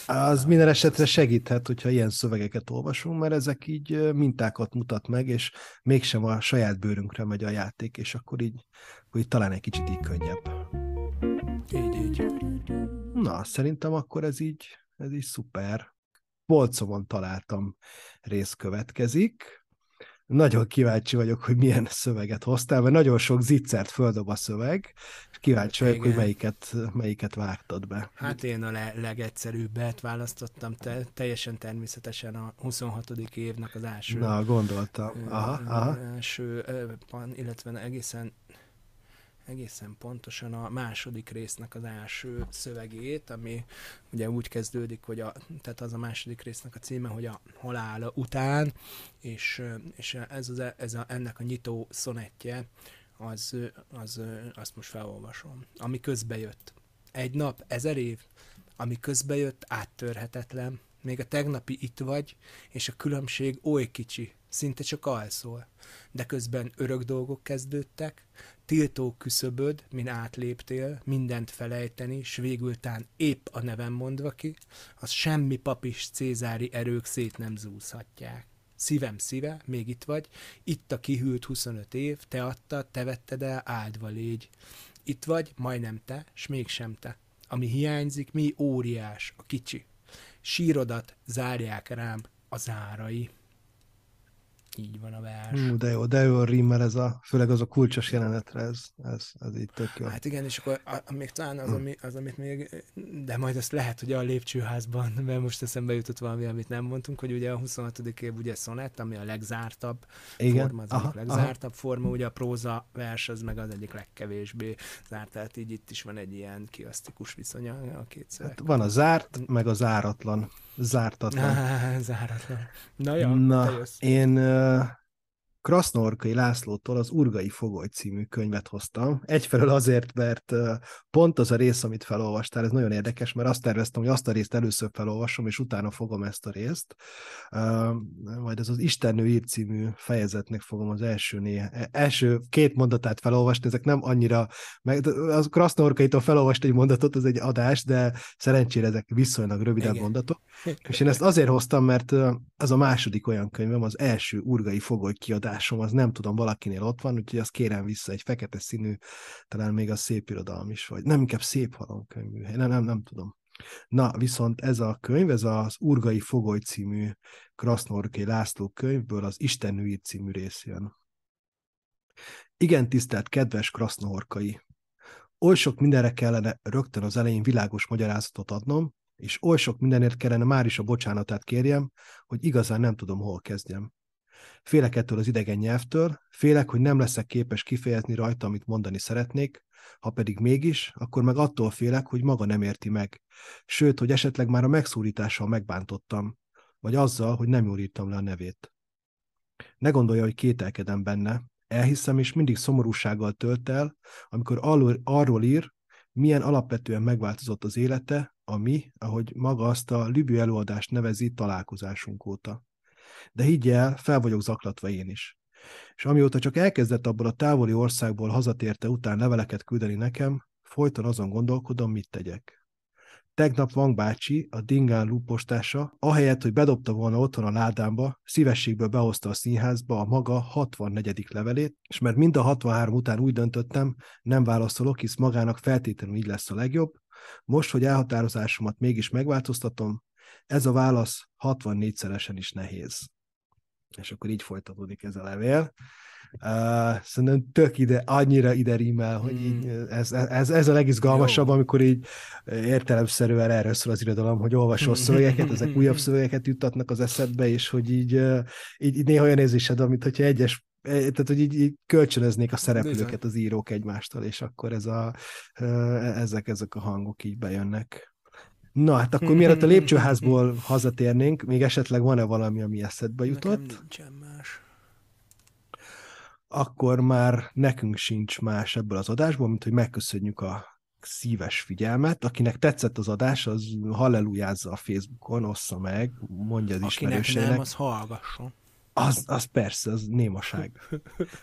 Az minden esetre segíthet, hogyha ilyen szövegek cikkeket olvasunk, mert ezek így mintákat mutat meg, és mégsem a saját bőrünkre megy a játék, és akkor így, hogy talán egy kicsit így könnyebb. Így, így. Na, szerintem akkor ez így, ez így szuper. Polcomon találtam rész következik. Nagyon kíváncsi vagyok, hogy milyen szöveget hoztál, mert nagyon sok zicsert földob a szöveg, és kíváncsi vagyok, Igen. hogy melyiket, melyiket vágtad be. Hát én a le- legegyszerűbbet választottam, te- teljesen természetesen a 26. évnek az első. Na, gondoltam. Aha, aha. Első, illetve egészen egészen pontosan a második résznek az első szövegét, ami ugye úgy kezdődik, hogy a, tehát az a második résznek a címe, hogy a halála után, és, és ez, az, e, ez a, ennek a nyitó szonettje, az, az, azt most felolvasom. Ami közbejött. Egy nap, ezer év, ami közbejött, áttörhetetlen. Még a tegnapi itt vagy, és a különbség oly kicsi, szinte csak alszol. De közben örök dolgok kezdődtek, tiltó küszöböd, min átléptél, mindent felejteni, s végül tán épp a nevem mondva ki, az semmi papis cézári erők szét nem zúzhatják. Szívem szíve, még itt vagy, itt a kihűlt 25 év, te adta, te vetted el, áldva légy. Itt vagy, majdnem te, s mégsem te. Ami hiányzik, mi óriás, a kicsi. Sírodat zárják rám az árai. Így van a beás. Hú, de jó, de jó a rímmel ez a, főleg az a kulcsos jelenetre, ez, ez, ez így tök jó. Hát igen, és akkor a, a, még talán az, hm. ami, az, amit még, de majd azt lehet, hogy a lépcsőházban, [laughs] mert most eszembe jutott valami, amit nem mondtunk, hogy ugye a 26. év ugye szonett, ami a legzártabb igen. forma, az aha, egyik legzártabb aha. forma, ugye a próza vers az meg az egyik legkevésbé zárt, tehát így itt is van egy ilyen kiasztikus viszony a két hát Van a zárt, meg a záratlan. Zártatlan. Á, [laughs] záratlan. Na ja, Na, én... Uh Krasznorkai Lászlótól az Urgai Fogoly című könyvet hoztam. Egyfelől azért, mert pont az a rész, amit felolvastál, ez nagyon érdekes, mert azt terveztem, hogy azt a részt először felolvasom, és utána fogom ezt a részt. Majd az az Istennő ír című fejezetnek fogom az első, néha, e, első két mondatát felolvasni, ezek nem annyira, meg az Krasznorkaitól felolvast egy mondatot, az egy adás, de szerencsére ezek viszonylag rövidebb Igen. mondatok. És én ezt azért hoztam, mert ez a második olyan könyvem, az első Urgai Fogoly kiadás, fotózásom, az nem tudom, valakinél ott van, úgyhogy azt kérem vissza, egy fekete színű, talán még a szép irodalom is, vagy nem inkább szép könyvű, nem, nem, nem tudom. Na, viszont ez a könyv, ez az Urgai Fogoly című Krasznorkai László könyvből az Istenűír című rész jön. Igen, tisztelt kedves Krasznorkai! Oly sok mindenre kellene rögtön az elején világos magyarázatot adnom, és oly sok mindenért kellene már is a bocsánatát kérjem, hogy igazán nem tudom, hol kezdjem. Félek ettől az idegen nyelvtől, félek, hogy nem leszek képes kifejezni rajta, amit mondani szeretnék, ha pedig mégis, akkor meg attól félek, hogy maga nem érti meg. Sőt, hogy esetleg már a megszúrítással megbántottam, vagy azzal, hogy nem jól írtam le a nevét. Ne gondolja, hogy kételkedem benne. Elhiszem, és mindig szomorúsággal tölt el, amikor alul, arról ír, milyen alapvetően megváltozott az élete, a ahogy maga azt a Libű előadást nevezi találkozásunk óta de higgyel, fel vagyok zaklatva én is. És amióta csak elkezdett abból a távoli országból hazatérte után leveleket küldeni nekem, folyton azon gondolkodom, mit tegyek. Tegnap Wang bácsi, a Dingán lúpostása, ahelyett, hogy bedobta volna otthon a ládámba, szívességből behozta a színházba a maga 64. levelét, és mert mind a 63 után úgy döntöttem, nem válaszolok, hisz magának feltétlenül így lesz a legjobb, most, hogy elhatározásomat mégis megváltoztatom, ez a válasz 64-szeresen is nehéz. És akkor így folytatódik ez a levél. Uh, szerintem tök ide, annyira ide rímel, hogy hmm. így ez, ez, ez a legizgalmasabb, Jó. amikor így értelemszerűen erről szól az irodalom, hogy olvasol [laughs] szövegeket, ezek újabb szövegeket juttatnak az eszedbe, és hogy így, így, így néha olyan érzésed, amit hogyha egyes e, tehát, hogy így, így kölcsönöznék a szereplőket az írók egymástól, és akkor ez a, e, ezek, ezek a hangok így bejönnek. Na, hát akkor mielőtt a lépcsőházból hazatérnénk, még esetleg van-e valami, ami eszedbe jutott? Nekem nincsen más. Akkor már nekünk sincs más ebből az adásból, mint hogy megköszönjük a szíves figyelmet. Akinek tetszett az adás, az hallelujázza a Facebookon, ossza meg, mondja az Akinek ismerősének. nem, az hallgasson az, az persze, az némaság.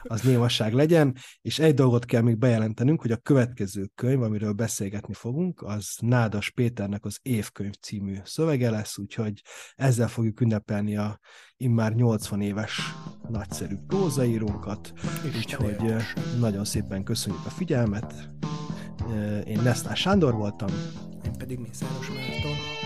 Az némaság legyen, és egy dolgot kell még bejelentenünk, hogy a következő könyv, amiről beszélgetni fogunk, az Nádas Péternek az Évkönyv című szövege lesz, úgyhogy ezzel fogjuk ünnepelni a immár 80 éves nagyszerű prózaírónkat, úgyhogy eh, nagyon szépen köszönjük a figyelmet. Eh, én Nesztán Sándor voltam. Én pedig Mészáros Márton.